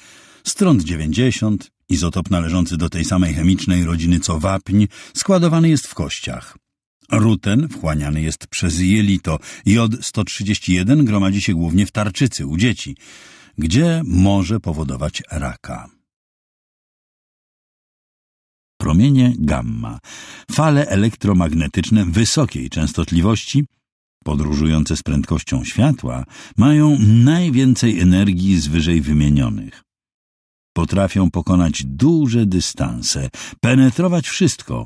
Strąd 90, izotop należący do tej samej chemicznej rodziny co wapń, składowany jest w kościach. Ruten wchłaniany jest przez jelito. Jod-131 gromadzi się głównie w tarczycy u dzieci, gdzie może powodować raka promienie gamma, fale elektromagnetyczne wysokiej częstotliwości, podróżujące z prędkością światła, mają najwięcej energii z wyżej wymienionych. Potrafią pokonać duże dystanse, penetrować wszystko,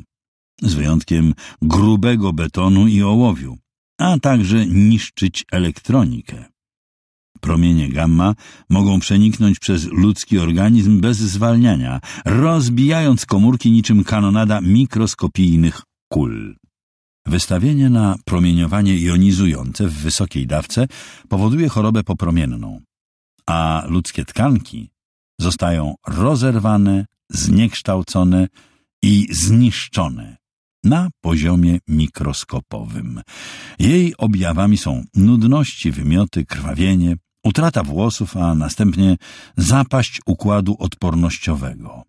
z wyjątkiem grubego betonu i ołowiu, a także niszczyć elektronikę. Promienie gamma mogą przeniknąć przez ludzki organizm bez zwalniania, rozbijając komórki niczym kanonada mikroskopijnych kul. Wystawienie na promieniowanie jonizujące w wysokiej dawce powoduje chorobę popromienną, a ludzkie tkanki zostają rozerwane, zniekształcone i zniszczone na poziomie mikroskopowym. Jej objawami są nudności, wymioty, krwawienie, utrata włosów, a następnie zapaść układu odpornościowego.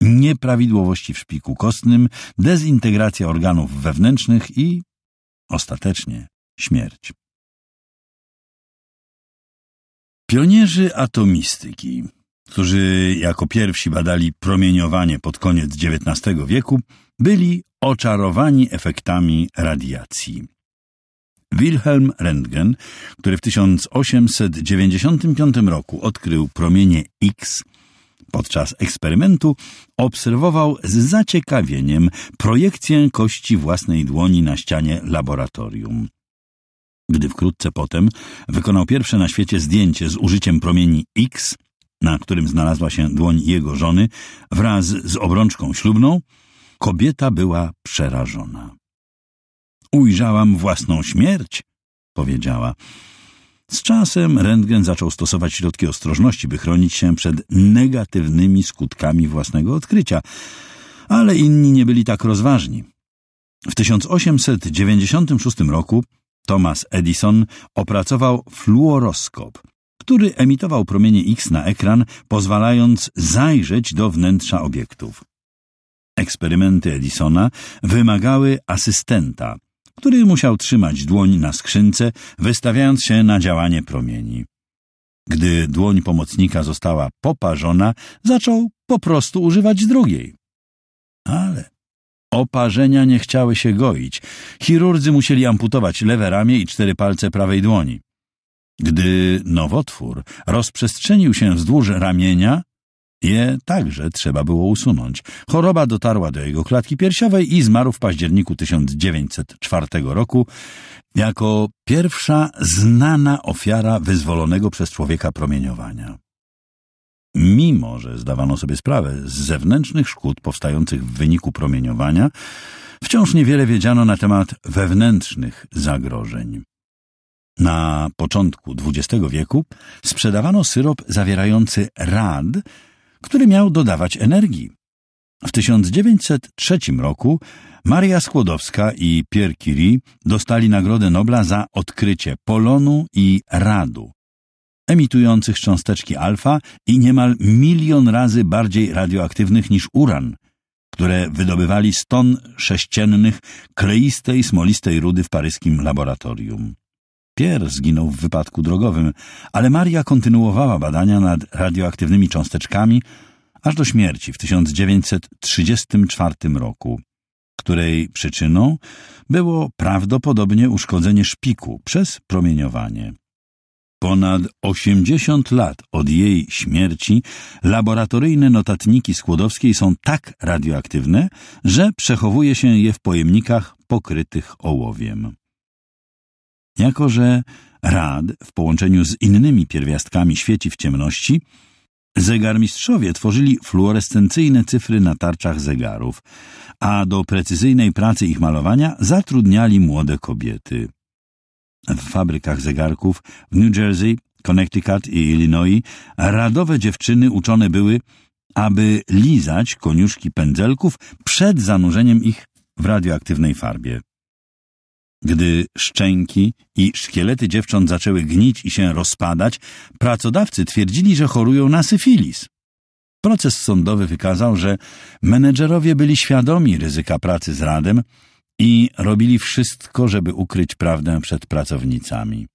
Nieprawidłowości w szpiku kostnym, dezintegracja organów wewnętrznych i ostatecznie śmierć. Pionierzy atomistyki którzy jako pierwsi badali promieniowanie pod koniec XIX wieku, byli oczarowani efektami radiacji. Wilhelm Röntgen, który w 1895 roku odkrył promienie X, podczas eksperymentu obserwował z zaciekawieniem projekcję kości własnej dłoni na ścianie laboratorium. Gdy wkrótce potem wykonał pierwsze na świecie zdjęcie z użyciem promieni X, na którym znalazła się dłoń jego żony wraz z obrączką ślubną, kobieta była przerażona. Ujrzałam własną śmierć, powiedziała. Z czasem Rentgen zaczął stosować środki ostrożności, by chronić się przed negatywnymi skutkami własnego odkrycia, ale inni nie byli tak rozważni. W 1896 roku Thomas Edison opracował fluoroskop, który emitował promienie X na ekran, pozwalając zajrzeć do wnętrza obiektów. Eksperymenty Edisona wymagały asystenta, który musiał trzymać dłoń na skrzynce, wystawiając się na działanie promieni. Gdy dłoń pomocnika została poparzona, zaczął po prostu używać drugiej. Ale oparzenia nie chciały się goić. Chirurdzy musieli amputować lewe ramię i cztery palce prawej dłoni. Gdy nowotwór rozprzestrzenił się wzdłuż ramienia, je także trzeba było usunąć. Choroba dotarła do jego klatki piersiowej i zmarł w październiku 1904 roku jako pierwsza znana ofiara wyzwolonego przez człowieka promieniowania. Mimo, że zdawano sobie sprawę z zewnętrznych szkód powstających w wyniku promieniowania, wciąż niewiele wiedziano na temat wewnętrznych zagrożeń. Na początku XX wieku sprzedawano syrop zawierający rad, który miał dodawać energii. W 1903 roku Maria Skłodowska i Pierre Curie dostali Nagrodę Nobla za odkrycie polonu i radu, emitujących cząsteczki alfa i niemal milion razy bardziej radioaktywnych niż uran, które wydobywali z ton sześciennych kleistej, smolistej rudy w paryskim laboratorium. Pierre zginął w wypadku drogowym, ale Maria kontynuowała badania nad radioaktywnymi cząsteczkami aż do śmierci w 1934 roku, której przyczyną było prawdopodobnie uszkodzenie szpiku przez promieniowanie. Ponad 80 lat od jej śmierci laboratoryjne notatniki Skłodowskiej są tak radioaktywne, że przechowuje się je w pojemnikach pokrytych ołowiem. Jako, że rad w połączeniu z innymi pierwiastkami świeci w ciemności, zegarmistrzowie tworzyli fluorescencyjne cyfry na tarczach zegarów, a do precyzyjnej pracy ich malowania zatrudniali młode kobiety. W fabrykach zegarków w New Jersey, Connecticut i Illinois radowe dziewczyny uczone były, aby lizać koniuszki pędzelków przed zanurzeniem ich w radioaktywnej farbie. Gdy szczęki i szkielety dziewcząt zaczęły gnić i się rozpadać, pracodawcy twierdzili, że chorują na syfilis. Proces sądowy wykazał, że menedżerowie byli świadomi ryzyka pracy z radem i robili wszystko, żeby ukryć prawdę przed pracownicami.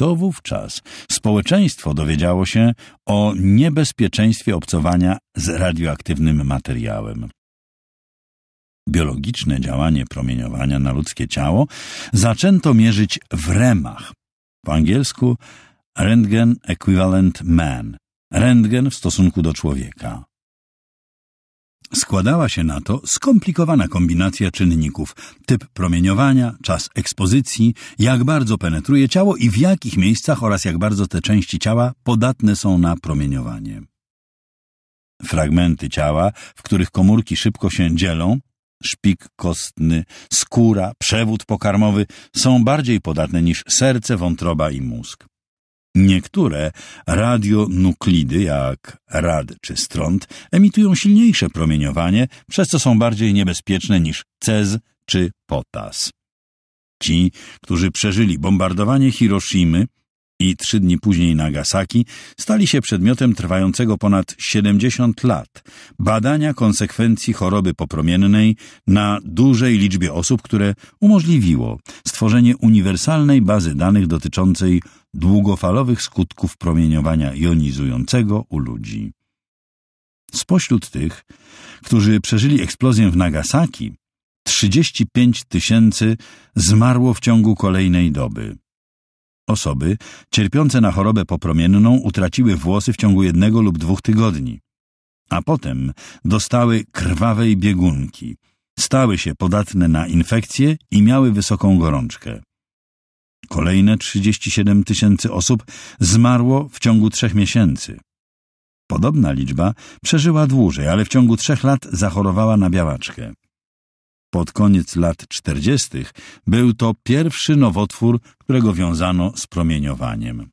To wówczas społeczeństwo dowiedziało się o niebezpieczeństwie obcowania z radioaktywnym materiałem biologiczne działanie promieniowania na ludzkie ciało zaczęto mierzyć w remach. Po angielsku rentgen equivalent man, rentgen w stosunku do człowieka. Składała się na to skomplikowana kombinacja czynników, typ promieniowania, czas ekspozycji, jak bardzo penetruje ciało i w jakich miejscach oraz jak bardzo te części ciała podatne są na promieniowanie. Fragmenty ciała, w których komórki szybko się dzielą, szpik kostny, skóra, przewód pokarmowy są bardziej podatne niż serce, wątroba i mózg. Niektóre radionuklidy, jak rad czy stront, emitują silniejsze promieniowanie, przez co są bardziej niebezpieczne niż cez czy potas. Ci, którzy przeżyli bombardowanie Hiroshimy, i trzy dni później Nagasaki stali się przedmiotem trwającego ponad 70 lat badania konsekwencji choroby popromiennej na dużej liczbie osób, które umożliwiło stworzenie uniwersalnej bazy danych dotyczącej długofalowych skutków promieniowania jonizującego u ludzi. Spośród tych, którzy przeżyli eksplozję w Nagasaki, 35 tysięcy zmarło w ciągu kolejnej doby. Osoby cierpiące na chorobę popromienną utraciły włosy w ciągu jednego lub dwóch tygodni, a potem dostały krwawej biegunki, stały się podatne na infekcje i miały wysoką gorączkę. Kolejne 37 tysięcy osób zmarło w ciągu trzech miesięcy. Podobna liczba przeżyła dłużej, ale w ciągu trzech lat zachorowała na białaczkę. Pod koniec lat 40. był to pierwszy nowotwór, którego wiązano z promieniowaniem.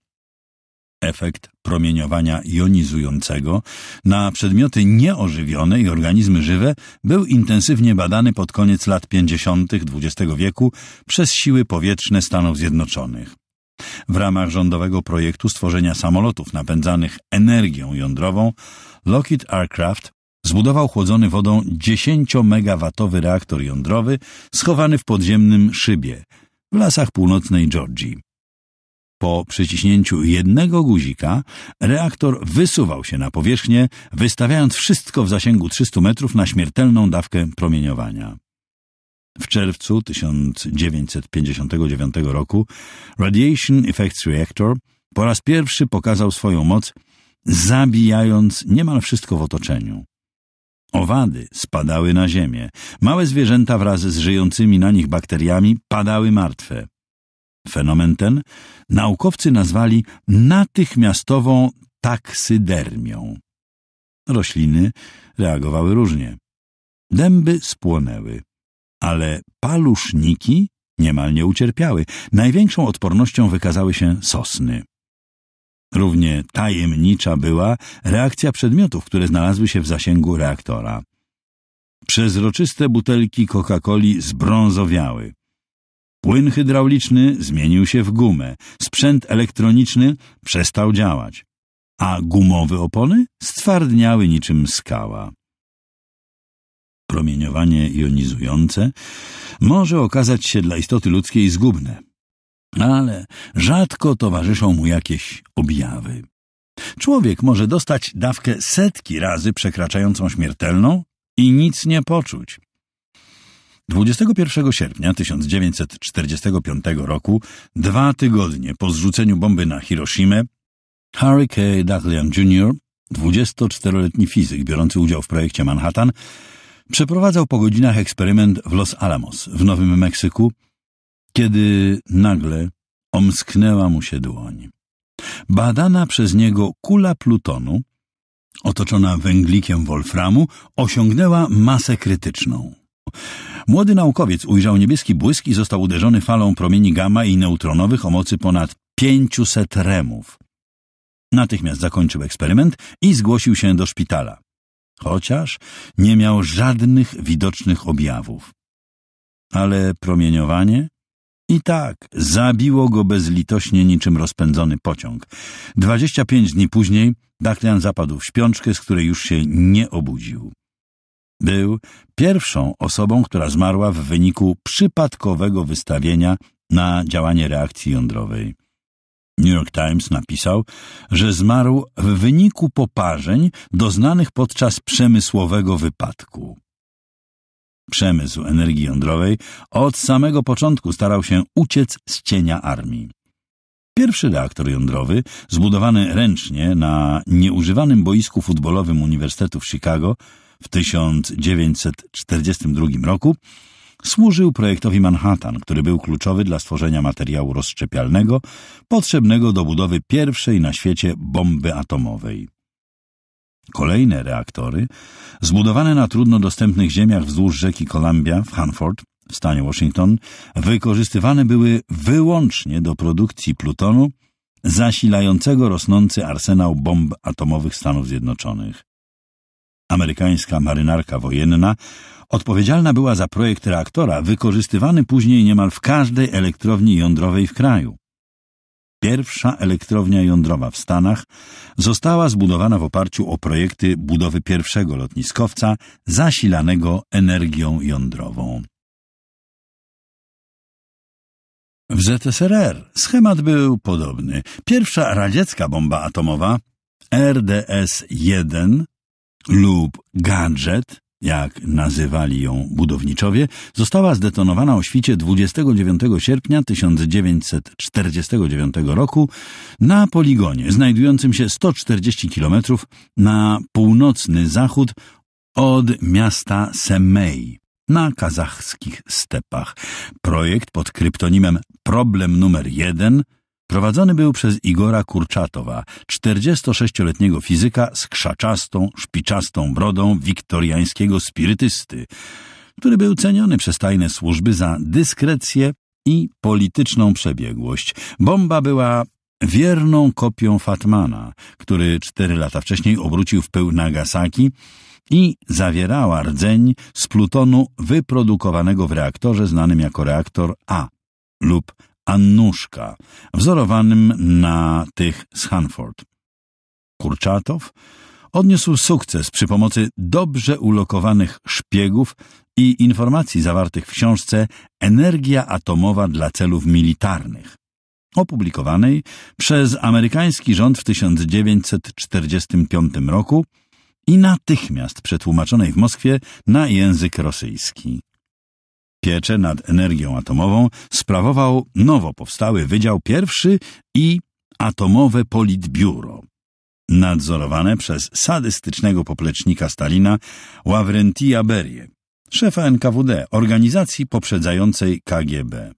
Efekt promieniowania jonizującego na przedmioty nieożywione i organizmy żywe był intensywnie badany pod koniec lat 50. XX wieku przez siły powietrzne Stanów Zjednoczonych. W ramach rządowego projektu stworzenia samolotów napędzanych energią jądrową Lockheed Aircraft zbudował chłodzony wodą 10-megawatowy reaktor jądrowy schowany w podziemnym szybie w lasach północnej Georgii. Po przyciśnięciu jednego guzika reaktor wysuwał się na powierzchnię, wystawiając wszystko w zasięgu 300 metrów na śmiertelną dawkę promieniowania. W czerwcu 1959 roku Radiation Effects Reactor po raz pierwszy pokazał swoją moc, zabijając niemal wszystko w otoczeniu. Owady spadały na ziemię. Małe zwierzęta wraz z żyjącymi na nich bakteriami padały martwe. Fenomen ten naukowcy nazwali natychmiastową taksydermią. Rośliny reagowały różnie. Dęby spłonęły, ale paluszniki niemal nie ucierpiały. Największą odpornością wykazały się sosny. Równie tajemnicza była reakcja przedmiotów, które znalazły się w zasięgu reaktora. Przezroczyste butelki Coca-Coli zbrązowiały. Płyn hydrauliczny zmienił się w gumę, sprzęt elektroniczny przestał działać, a gumowe opony stwardniały niczym skała. Promieniowanie jonizujące może okazać się dla istoty ludzkiej zgubne ale rzadko towarzyszą mu jakieś objawy. Człowiek może dostać dawkę setki razy przekraczającą śmiertelną i nic nie poczuć. 21 sierpnia 1945 roku, dwa tygodnie po zrzuceniu bomby na Hiroshimę, Harry K. Dudley Jr., 24-letni fizyk biorący udział w projekcie Manhattan, przeprowadzał po godzinach eksperyment w Los Alamos w Nowym Meksyku, kiedy nagle omsknęła mu się dłoń. Badana przez niego kula plutonu, otoczona węglikiem wolframu, osiągnęła masę krytyczną. Młody naukowiec ujrzał niebieski błysk i został uderzony falą promieni gamma i neutronowych o mocy ponad 500 remów. Natychmiast zakończył eksperyment i zgłosił się do szpitala, chociaż nie miał żadnych widocznych objawów. Ale promieniowanie i tak zabiło go bezlitośnie niczym rozpędzony pociąg. Dwadzieścia pięć dni później Dachlian zapadł w śpiączkę, z której już się nie obudził. Był pierwszą osobą, która zmarła w wyniku przypadkowego wystawienia na działanie reakcji jądrowej. New York Times napisał, że zmarł w wyniku poparzeń doznanych podczas przemysłowego wypadku. Przemysł energii jądrowej od samego początku starał się uciec z cienia armii. Pierwszy reaktor jądrowy, zbudowany ręcznie na nieużywanym boisku futbolowym Uniwersytetu w Chicago w 1942 roku, służył projektowi Manhattan, który był kluczowy dla stworzenia materiału rozszczepialnego potrzebnego do budowy pierwszej na świecie bomby atomowej. Kolejne reaktory, zbudowane na trudno dostępnych ziemiach wzdłuż rzeki Columbia w Hanford w stanie Washington, wykorzystywane były wyłącznie do produkcji plutonu zasilającego rosnący arsenał bomb atomowych Stanów Zjednoczonych. Amerykańska marynarka wojenna odpowiedzialna była za projekt reaktora wykorzystywany później niemal w każdej elektrowni jądrowej w kraju. Pierwsza elektrownia jądrowa w Stanach została zbudowana w oparciu o projekty budowy pierwszego lotniskowca zasilanego energią jądrową. W ZSRR schemat był podobny. Pierwsza radziecka bomba atomowa RDS-1 lub Gadżet jak nazywali ją budowniczowie, została zdetonowana o świcie 29 sierpnia 1949 roku na poligonie znajdującym się 140 km na północny zachód od miasta Semej na kazachskich stepach. Projekt pod kryptonimem Problem numer 1 Prowadzony był przez Igora Kurczatowa, 46-letniego fizyka z krzaczastą, szpiczastą brodą wiktoriańskiego spirytysty, który był ceniony przez tajne służby za dyskrecję i polityczną przebiegłość. Bomba była wierną kopią Fatmana, który cztery lata wcześniej obrócił w pył Nagasaki i zawierała rdzeń z plutonu wyprodukowanego w reaktorze znanym jako reaktor A lub Annuszka, wzorowanym na tych z Hanford. Kurczatow odniósł sukces przy pomocy dobrze ulokowanych szpiegów i informacji zawartych w książce Energia atomowa dla celów militarnych, opublikowanej przez amerykański rząd w 1945 roku i natychmiast przetłumaczonej w Moskwie na język rosyjski. Pieczę nad energią atomową sprawował nowo powstały Wydział I i Atomowe Politbiuro. Nadzorowane przez sadystycznego poplecznika Stalina Ławrentia Berię, szefa NKWD, organizacji poprzedzającej KGB.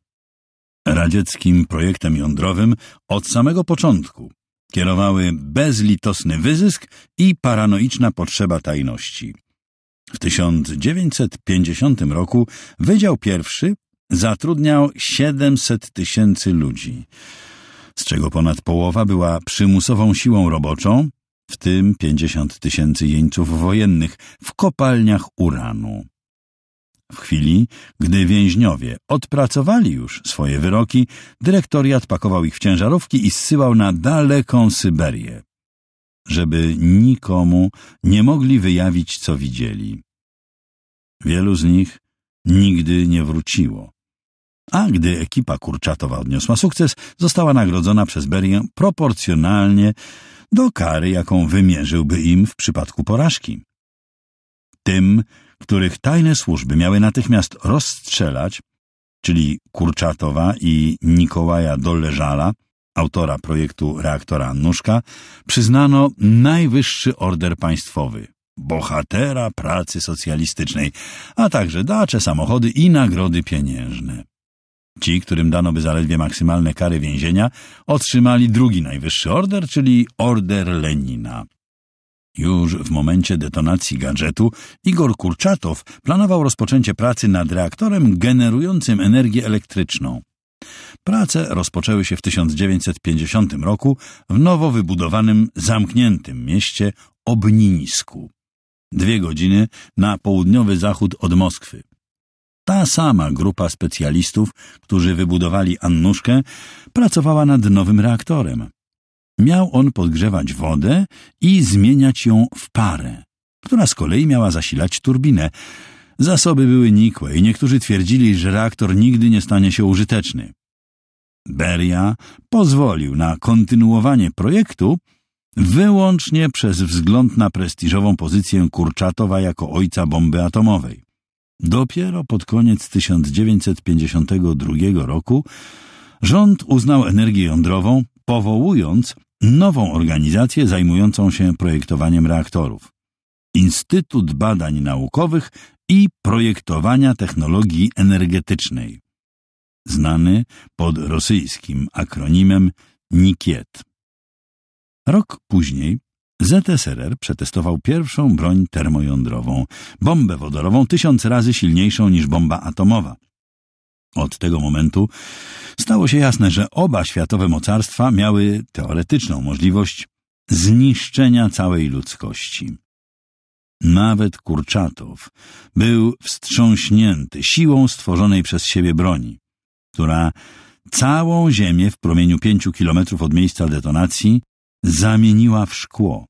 Radzieckim projektem jądrowym od samego początku kierowały bezlitosny wyzysk i paranoiczna potrzeba tajności. W 1950 roku Wydział Pierwszy zatrudniał 700 tysięcy ludzi, z czego ponad połowa była przymusową siłą roboczą, w tym 50 tysięcy jeńców wojennych w kopalniach uranu. W chwili, gdy więźniowie odpracowali już swoje wyroki, dyrektoriat pakował ich w ciężarówki i zsyłał na daleką Syberię żeby nikomu nie mogli wyjawić, co widzieli. Wielu z nich nigdy nie wróciło. A gdy ekipa kurczatowa odniosła sukces, została nagrodzona przez Berię proporcjonalnie do kary, jaką wymierzyłby im w przypadku porażki. Tym, których tajne służby miały natychmiast rozstrzelać, czyli Kurczatowa i Nikołaja Dolleżala, autora projektu reaktora Annuszka, przyznano najwyższy order państwowy bohatera pracy socjalistycznej, a także dacze, samochody i nagrody pieniężne. Ci, którym dano by zaledwie maksymalne kary więzienia, otrzymali drugi najwyższy order, czyli order Lenina. Już w momencie detonacji gadżetu Igor Kurczatow planował rozpoczęcie pracy nad reaktorem generującym energię elektryczną. Prace rozpoczęły się w 1950 roku w nowo wybudowanym, zamkniętym mieście Obnińsku, dwie godziny na południowy zachód od Moskwy. Ta sama grupa specjalistów, którzy wybudowali Annuszkę, pracowała nad nowym reaktorem. Miał on podgrzewać wodę i zmieniać ją w parę, która z kolei miała zasilać turbinę. Zasoby były nikłe i niektórzy twierdzili, że reaktor nigdy nie stanie się użyteczny. Beria pozwolił na kontynuowanie projektu wyłącznie przez wzgląd na prestiżową pozycję Kurczatowa jako ojca bomby atomowej. Dopiero pod koniec 1952 roku rząd uznał energię jądrową, powołując nową organizację zajmującą się projektowaniem reaktorów. Instytut Badań Naukowych i Projektowania Technologii Energetycznej znany pod rosyjskim akronimem Nikiet. Rok później ZSRR przetestował pierwszą broń termojądrową, bombę wodorową tysiąc razy silniejszą niż bomba atomowa. Od tego momentu stało się jasne, że oba światowe mocarstwa miały teoretyczną możliwość zniszczenia całej ludzkości. Nawet Kurczatow był wstrząśnięty siłą stworzonej przez siebie broni która całą ziemię w promieniu pięciu kilometrów od miejsca detonacji zamieniła w szkło.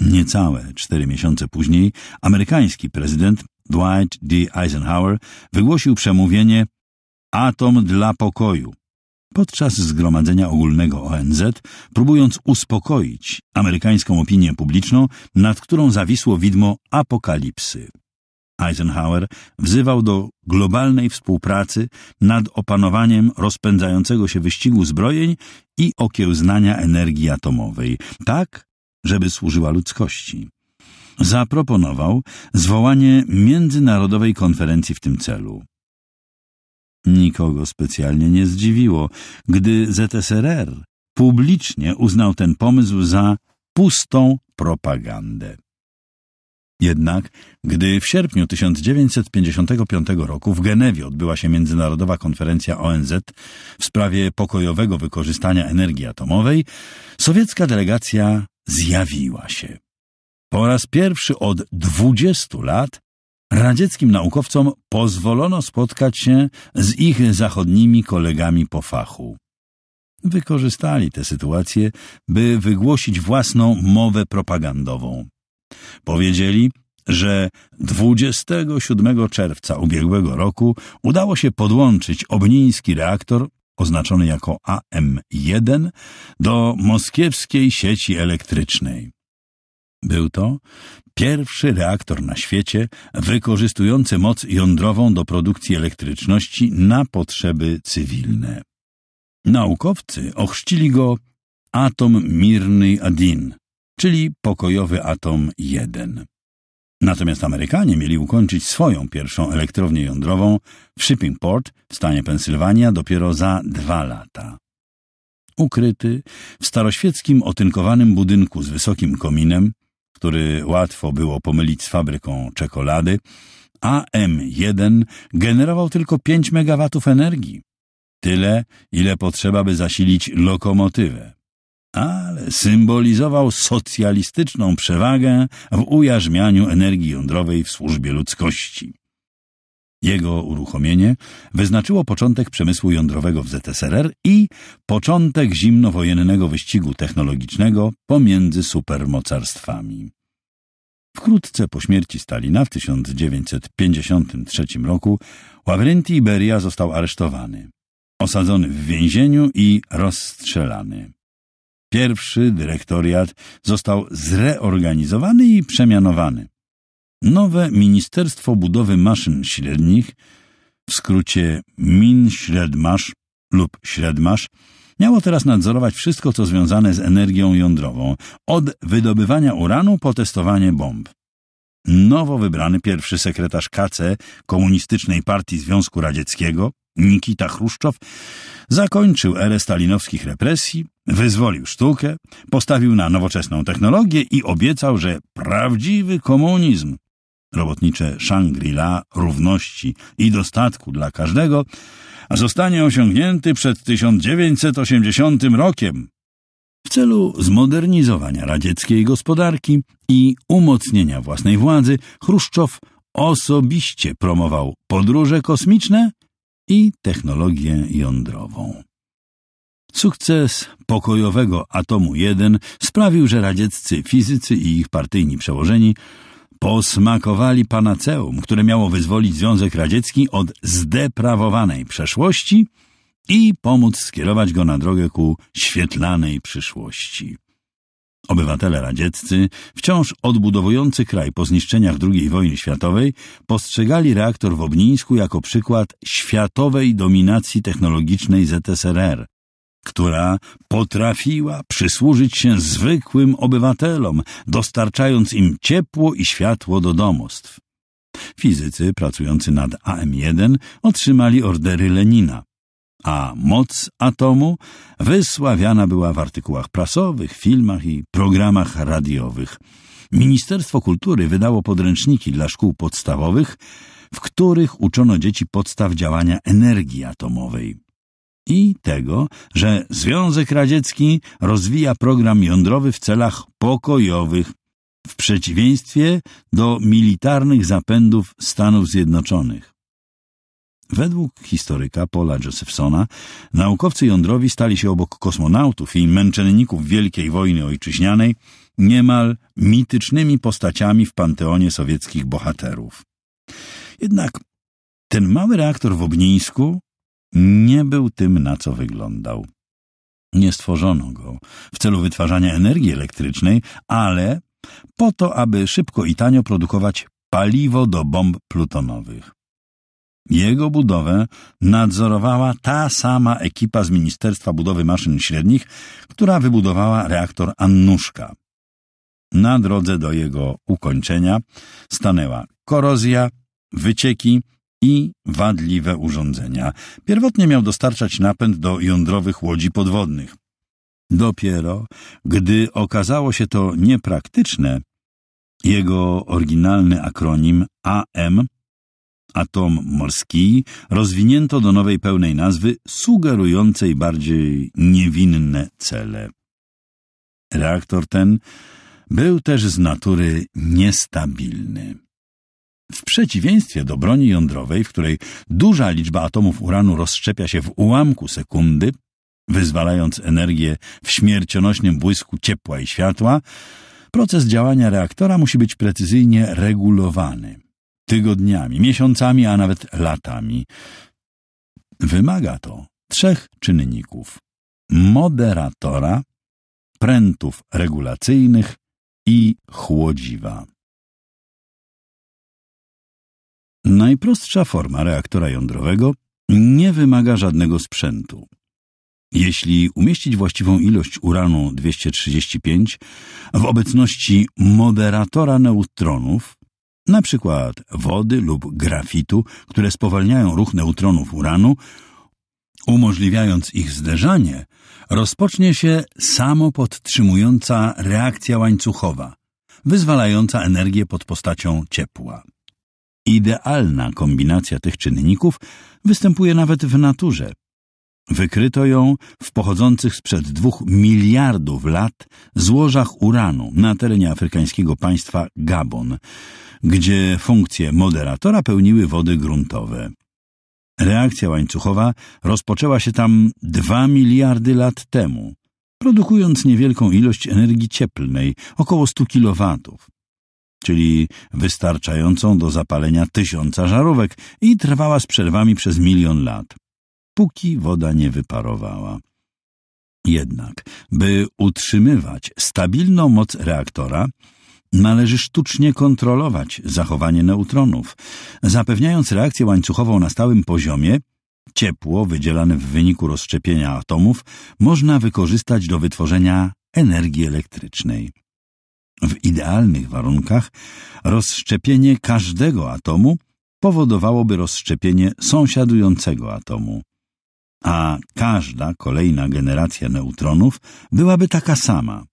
Niecałe cztery miesiące później amerykański prezydent Dwight D. Eisenhower wygłosił przemówienie Atom dla pokoju podczas Zgromadzenia Ogólnego ONZ, próbując uspokoić amerykańską opinię publiczną, nad którą zawisło widmo apokalipsy. Eisenhower wzywał do globalnej współpracy nad opanowaniem rozpędzającego się wyścigu zbrojeń i okiełznania energii atomowej, tak, żeby służyła ludzkości. Zaproponował zwołanie międzynarodowej konferencji w tym celu. Nikogo specjalnie nie zdziwiło, gdy ZSRR publicznie uznał ten pomysł za pustą propagandę. Jednak, gdy w sierpniu 1955 roku w Genewie odbyła się Międzynarodowa Konferencja ONZ w sprawie pokojowego wykorzystania energii atomowej, sowiecka delegacja zjawiła się. Po raz pierwszy od 20 lat radzieckim naukowcom pozwolono spotkać się z ich zachodnimi kolegami po fachu. Wykorzystali tę sytuację, by wygłosić własną mowę propagandową. Powiedzieli, że 27 czerwca ubiegłego roku udało się podłączyć obniński reaktor oznaczony jako AM1 do moskiewskiej sieci elektrycznej. Był to pierwszy reaktor na świecie wykorzystujący moc jądrową do produkcji elektryczności na potrzeby cywilne. Naukowcy ochrzcili go Atom Mirny Adin, czyli pokojowy atom 1. Natomiast Amerykanie mieli ukończyć swoją pierwszą elektrownię jądrową w Shippingport w stanie Pensylwania dopiero za dwa lata. Ukryty w staroświeckim otynkowanym budynku z wysokim kominem, który łatwo było pomylić z fabryką czekolady, AM1 generował tylko 5 MW energii. Tyle, ile potrzeba, by zasilić lokomotywę ale symbolizował socjalistyczną przewagę w ujarzmianiu energii jądrowej w służbie ludzkości. Jego uruchomienie wyznaczyło początek przemysłu jądrowego w ZSRR i początek zimnowojennego wyścigu technologicznego pomiędzy supermocarstwami. Wkrótce po śmierci Stalina w 1953 roku Ławrynti Iberia został aresztowany, osadzony w więzieniu i rozstrzelany pierwszy dyrektoriat został zreorganizowany i przemianowany. Nowe Ministerstwo Budowy Maszyn Średnich, w skrócie Min Minśredmasz lub Średmasz, miało teraz nadzorować wszystko, co związane z energią jądrową, od wydobywania uranu po testowanie bomb. Nowo wybrany pierwszy sekretarz KC Komunistycznej Partii Związku Radzieckiego, Nikita Chruszczow zakończył erę stalinowskich represji, wyzwolił sztukę, postawił na nowoczesną technologię i obiecał, że prawdziwy komunizm, robotnicze Shangri-La równości i dostatku dla każdego, zostanie osiągnięty przed 1980 rokiem w celu zmodernizowania radzieckiej gospodarki i umocnienia własnej władzy, Chruszczow osobiście promował podróże kosmiczne i technologię jądrową. Sukces pokojowego atomu 1 sprawił, że radzieccy fizycy i ich partyjni przełożeni posmakowali panaceum, które miało wyzwolić Związek Radziecki od zdeprawowanej przeszłości i pomóc skierować go na drogę ku świetlanej przyszłości. Obywatele radzieccy, wciąż odbudowujący kraj po zniszczeniach II wojny światowej, postrzegali reaktor w Obnińsku jako przykład światowej dominacji technologicznej ZSRR, która potrafiła przysłużyć się zwykłym obywatelom, dostarczając im ciepło i światło do domostw. Fizycy pracujący nad AM1 otrzymali ordery Lenina a moc atomu wysławiana była w artykułach prasowych, filmach i programach radiowych. Ministerstwo Kultury wydało podręczniki dla szkół podstawowych, w których uczono dzieci podstaw działania energii atomowej i tego, że Związek Radziecki rozwija program jądrowy w celach pokojowych, w przeciwieństwie do militarnych zapędów Stanów Zjednoczonych. Według historyka Paula Josephsona naukowcy jądrowi stali się obok kosmonautów i męczenników Wielkiej Wojny Ojczyźnianej niemal mitycznymi postaciami w panteonie sowieckich bohaterów. Jednak ten mały reaktor w Obnińsku nie był tym, na co wyglądał. Nie stworzono go w celu wytwarzania energii elektrycznej, ale po to, aby szybko i tanio produkować paliwo do bomb plutonowych. Jego budowę nadzorowała ta sama ekipa z Ministerstwa Budowy Maszyn Średnich, która wybudowała reaktor Annuszka. Na drodze do jego ukończenia stanęła korozja, wycieki i wadliwe urządzenia. Pierwotnie miał dostarczać napęd do jądrowych łodzi podwodnych. Dopiero gdy okazało się to niepraktyczne, jego oryginalny akronim AM atom morski rozwinięto do nowej pełnej nazwy sugerującej bardziej niewinne cele. Reaktor ten był też z natury niestabilny. W przeciwieństwie do broni jądrowej, w której duża liczba atomów uranu rozszczepia się w ułamku sekundy, wyzwalając energię w śmiercionośnym błysku ciepła i światła, proces działania reaktora musi być precyzyjnie regulowany tygodniami, miesiącami, a nawet latami. Wymaga to trzech czynników: moderatora, prętów regulacyjnych i chłodziwa. Najprostsza forma reaktora jądrowego nie wymaga żadnego sprzętu. Jeśli umieścić właściwą ilość uranu 235 w obecności moderatora neutronów, na przykład wody lub grafitu, które spowalniają ruch neutronów uranu, umożliwiając ich zderzanie, rozpocznie się samopodtrzymująca reakcja łańcuchowa, wyzwalająca energię pod postacią ciepła. Idealna kombinacja tych czynników występuje nawet w naturze, Wykryto ją w pochodzących sprzed dwóch miliardów lat złożach uranu na terenie afrykańskiego państwa Gabon, gdzie funkcję moderatora pełniły wody gruntowe. Reakcja łańcuchowa rozpoczęła się tam dwa miliardy lat temu, produkując niewielką ilość energii cieplnej, około 100 kW, czyli wystarczającą do zapalenia tysiąca żarówek i trwała z przerwami przez milion lat póki woda nie wyparowała. Jednak, by utrzymywać stabilną moc reaktora, należy sztucznie kontrolować zachowanie neutronów, zapewniając reakcję łańcuchową na stałym poziomie. Ciepło wydzielane w wyniku rozszczepienia atomów można wykorzystać do wytworzenia energii elektrycznej. W idealnych warunkach rozszczepienie każdego atomu powodowałoby rozszczepienie sąsiadującego atomu a każda kolejna generacja neutronów byłaby taka sama,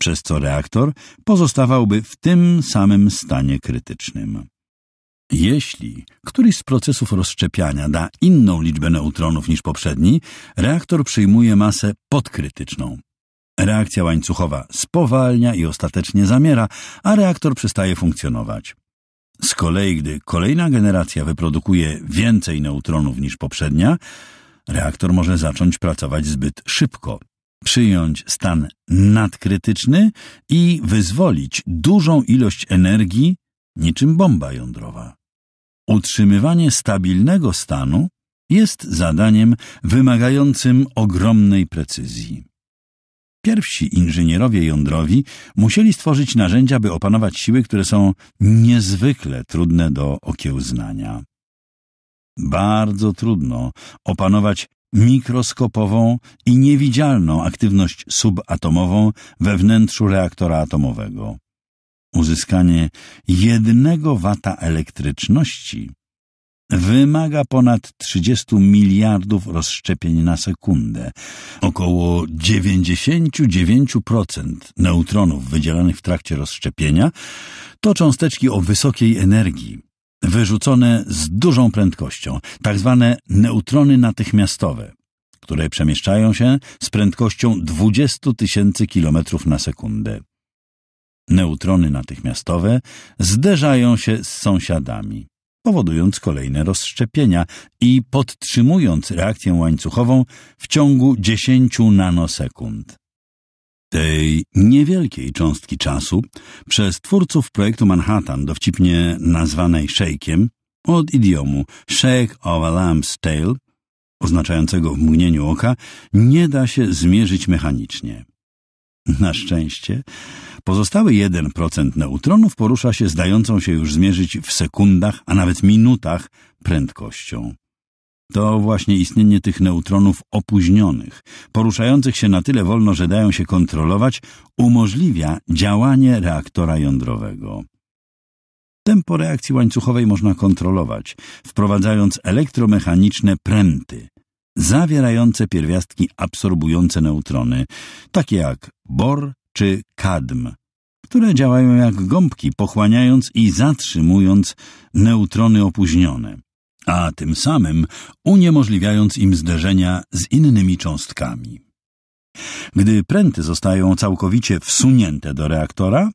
przez co reaktor pozostawałby w tym samym stanie krytycznym. Jeśli któryś z procesów rozszczepiania da inną liczbę neutronów niż poprzedni, reaktor przyjmuje masę podkrytyczną. Reakcja łańcuchowa spowalnia i ostatecznie zamiera, a reaktor przestaje funkcjonować. Z kolei, gdy kolejna generacja wyprodukuje więcej neutronów niż poprzednia, reaktor może zacząć pracować zbyt szybko, przyjąć stan nadkrytyczny i wyzwolić dużą ilość energii, niczym bomba jądrowa. Utrzymywanie stabilnego stanu jest zadaniem wymagającym ogromnej precyzji. Pierwsi inżynierowie jądrowi musieli stworzyć narzędzia, by opanować siły, które są niezwykle trudne do okiełznania. Bardzo trudno opanować mikroskopową i niewidzialną aktywność subatomową we wnętrzu reaktora atomowego. Uzyskanie jednego wata elektryczności wymaga ponad 30 miliardów rozszczepień na sekundę. Około 99% neutronów wydzielanych w trakcie rozszczepienia to cząsteczki o wysokiej energii, wyrzucone z dużą prędkością, tak zwane neutrony natychmiastowe, które przemieszczają się z prędkością 20 tysięcy km na sekundę. Neutrony natychmiastowe zderzają się z sąsiadami, powodując kolejne rozszczepienia i podtrzymując reakcję łańcuchową w ciągu 10 nanosekund tej niewielkiej cząstki czasu przez twórców projektu Manhattan, dowcipnie nazwanej szejkiem, od idiomu shake of a lamb's tail, oznaczającego w mgnieniu oka, nie da się zmierzyć mechanicznie. Na szczęście pozostały 1% neutronów porusza się zdającą się już zmierzyć w sekundach, a nawet minutach prędkością. To właśnie istnienie tych neutronów opóźnionych, poruszających się na tyle wolno, że dają się kontrolować, umożliwia działanie reaktora jądrowego. Tempo reakcji łańcuchowej można kontrolować, wprowadzając elektromechaniczne pręty zawierające pierwiastki absorbujące neutrony, takie jak bor czy kadm, które działają jak gąbki, pochłaniając i zatrzymując neutrony opóźnione a tym samym uniemożliwiając im zderzenia z innymi cząstkami. Gdy pręty zostają całkowicie wsunięte do reaktora,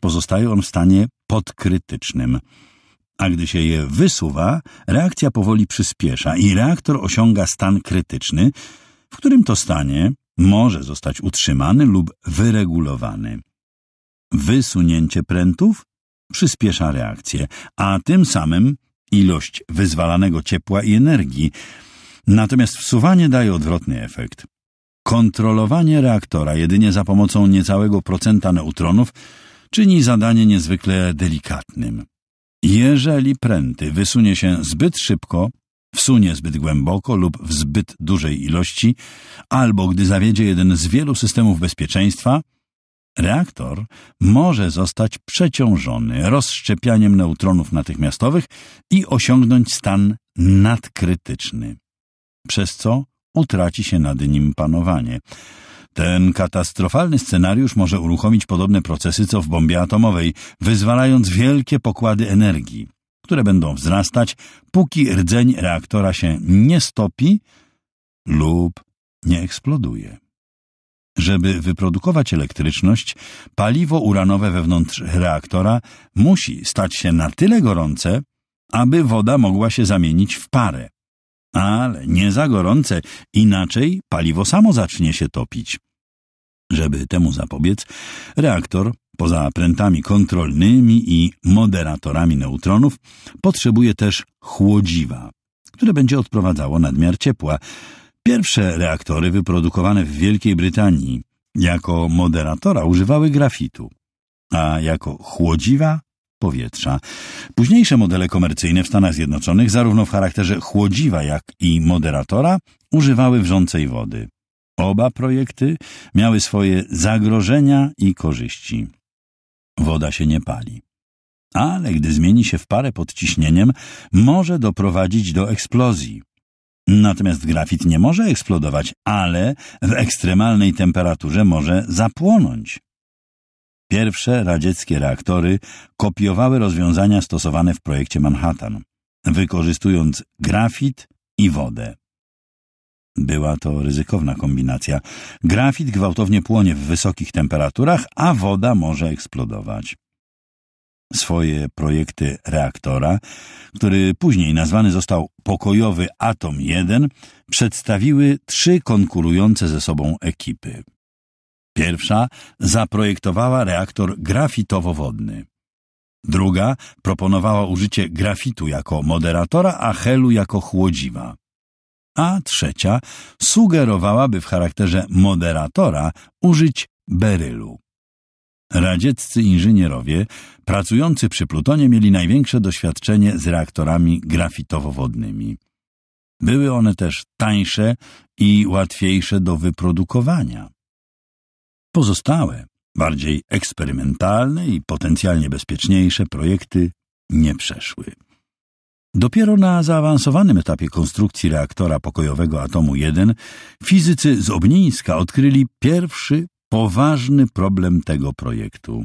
pozostaje on w stanie podkrytycznym, a gdy się je wysuwa, reakcja powoli przyspiesza i reaktor osiąga stan krytyczny, w którym to stanie może zostać utrzymany lub wyregulowany. Wysunięcie prętów przyspiesza reakcję, a tym samym ilość wyzwalanego ciepła i energii, natomiast wsuwanie daje odwrotny efekt. Kontrolowanie reaktora jedynie za pomocą niecałego procenta neutronów czyni zadanie niezwykle delikatnym. Jeżeli pręty wysunie się zbyt szybko, wsunie zbyt głęboko lub w zbyt dużej ilości, albo gdy zawiedzie jeden z wielu systemów bezpieczeństwa – Reaktor może zostać przeciążony rozszczepianiem neutronów natychmiastowych i osiągnąć stan nadkrytyczny, przez co utraci się nad nim panowanie. Ten katastrofalny scenariusz może uruchomić podobne procesy co w bombie atomowej, wyzwalając wielkie pokłady energii, które będą wzrastać, póki rdzeń reaktora się nie stopi lub nie eksploduje. Żeby wyprodukować elektryczność, paliwo uranowe wewnątrz reaktora musi stać się na tyle gorące, aby woda mogła się zamienić w parę. Ale nie za gorące, inaczej paliwo samo zacznie się topić. Żeby temu zapobiec, reaktor, poza prętami kontrolnymi i moderatorami neutronów, potrzebuje też chłodziwa, które będzie odprowadzało nadmiar ciepła, Pierwsze reaktory wyprodukowane w Wielkiej Brytanii jako moderatora używały grafitu, a jako chłodziwa powietrza. Późniejsze modele komercyjne w Stanach Zjednoczonych, zarówno w charakterze chłodziwa, jak i moderatora, używały wrzącej wody. Oba projekty miały swoje zagrożenia i korzyści. Woda się nie pali. Ale gdy zmieni się w parę pod ciśnieniem, może doprowadzić do eksplozji. Natomiast grafit nie może eksplodować, ale w ekstremalnej temperaturze może zapłonąć. Pierwsze radzieckie reaktory kopiowały rozwiązania stosowane w projekcie Manhattan, wykorzystując grafit i wodę. Była to ryzykowna kombinacja. Grafit gwałtownie płonie w wysokich temperaturach, a woda może eksplodować swoje projekty reaktora, który później nazwany został Pokojowy Atom 1, przedstawiły trzy konkurujące ze sobą ekipy. Pierwsza zaprojektowała reaktor grafitowo-wodny. Druga proponowała użycie grafitu jako moderatora, a helu jako chłodziwa. A trzecia sugerowała, by w charakterze moderatora użyć berylu. Radzieccy inżynierowie pracujący przy Plutonie mieli największe doświadczenie z reaktorami grafitowo-wodnymi. Były one też tańsze i łatwiejsze do wyprodukowania. Pozostałe, bardziej eksperymentalne i potencjalnie bezpieczniejsze projekty nie przeszły. Dopiero na zaawansowanym etapie konstrukcji reaktora pokojowego atomu 1 fizycy z Obnińska odkryli pierwszy poważny problem tego projektu.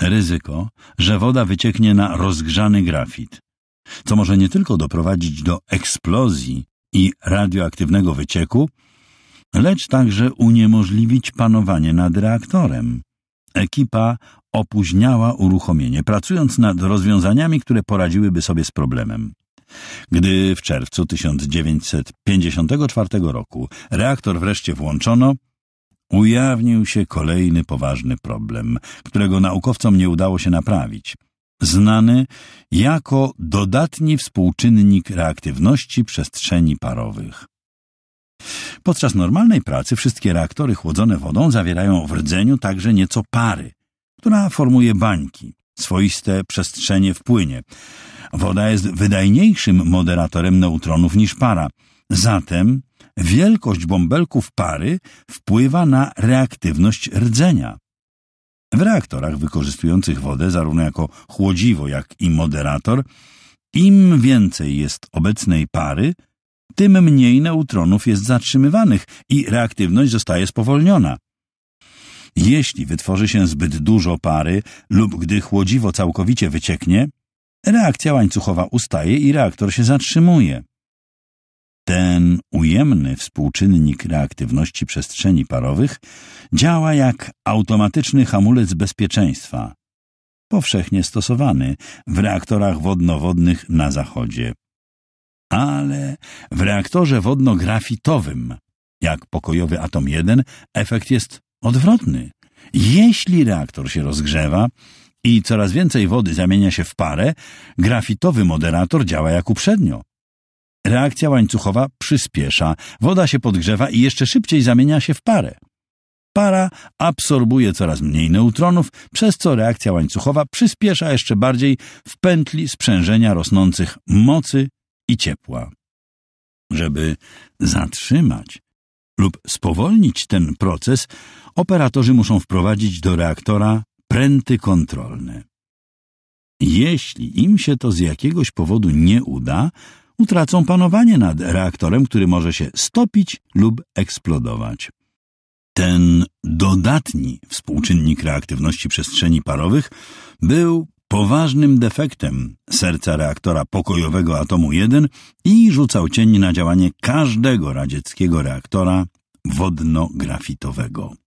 Ryzyko, że woda wycieknie na rozgrzany grafit, co może nie tylko doprowadzić do eksplozji i radioaktywnego wycieku, lecz także uniemożliwić panowanie nad reaktorem. Ekipa opóźniała uruchomienie, pracując nad rozwiązaniami, które poradziłyby sobie z problemem. Gdy w czerwcu 1954 roku reaktor wreszcie włączono, ujawnił się kolejny poważny problem, którego naukowcom nie udało się naprawić. Znany jako dodatni współczynnik reaktywności przestrzeni parowych. Podczas normalnej pracy wszystkie reaktory chłodzone wodą zawierają w rdzeniu także nieco pary, która formuje bańki, swoiste przestrzenie w płynie. Woda jest wydajniejszym moderatorem neutronów niż para. Zatem Wielkość bąbelków pary wpływa na reaktywność rdzenia. W reaktorach wykorzystujących wodę zarówno jako chłodziwo, jak i moderator, im więcej jest obecnej pary, tym mniej neutronów jest zatrzymywanych i reaktywność zostaje spowolniona. Jeśli wytworzy się zbyt dużo pary lub gdy chłodziwo całkowicie wycieknie, reakcja łańcuchowa ustaje i reaktor się zatrzymuje. Ten ujemny współczynnik reaktywności przestrzeni parowych działa jak automatyczny hamulec bezpieczeństwa, powszechnie stosowany w reaktorach wodnowodnych na zachodzie. Ale w reaktorze wodnografitowym, jak pokojowy atom 1, efekt jest odwrotny. Jeśli reaktor się rozgrzewa i coraz więcej wody zamienia się w parę, grafitowy moderator działa jak uprzednio Reakcja łańcuchowa przyspiesza, woda się podgrzewa i jeszcze szybciej zamienia się w parę. Para absorbuje coraz mniej neutronów, przez co reakcja łańcuchowa przyspiesza jeszcze bardziej w pętli sprzężenia rosnących mocy i ciepła. Żeby zatrzymać lub spowolnić ten proces, operatorzy muszą wprowadzić do reaktora pręty kontrolne. Jeśli im się to z jakiegoś powodu nie uda, utracą panowanie nad reaktorem, który może się stopić lub eksplodować. Ten dodatni współczynnik reaktywności przestrzeni parowych był poważnym defektem serca reaktora pokojowego atomu 1 i rzucał cień na działanie każdego radzieckiego reaktora wodno-grafitowego.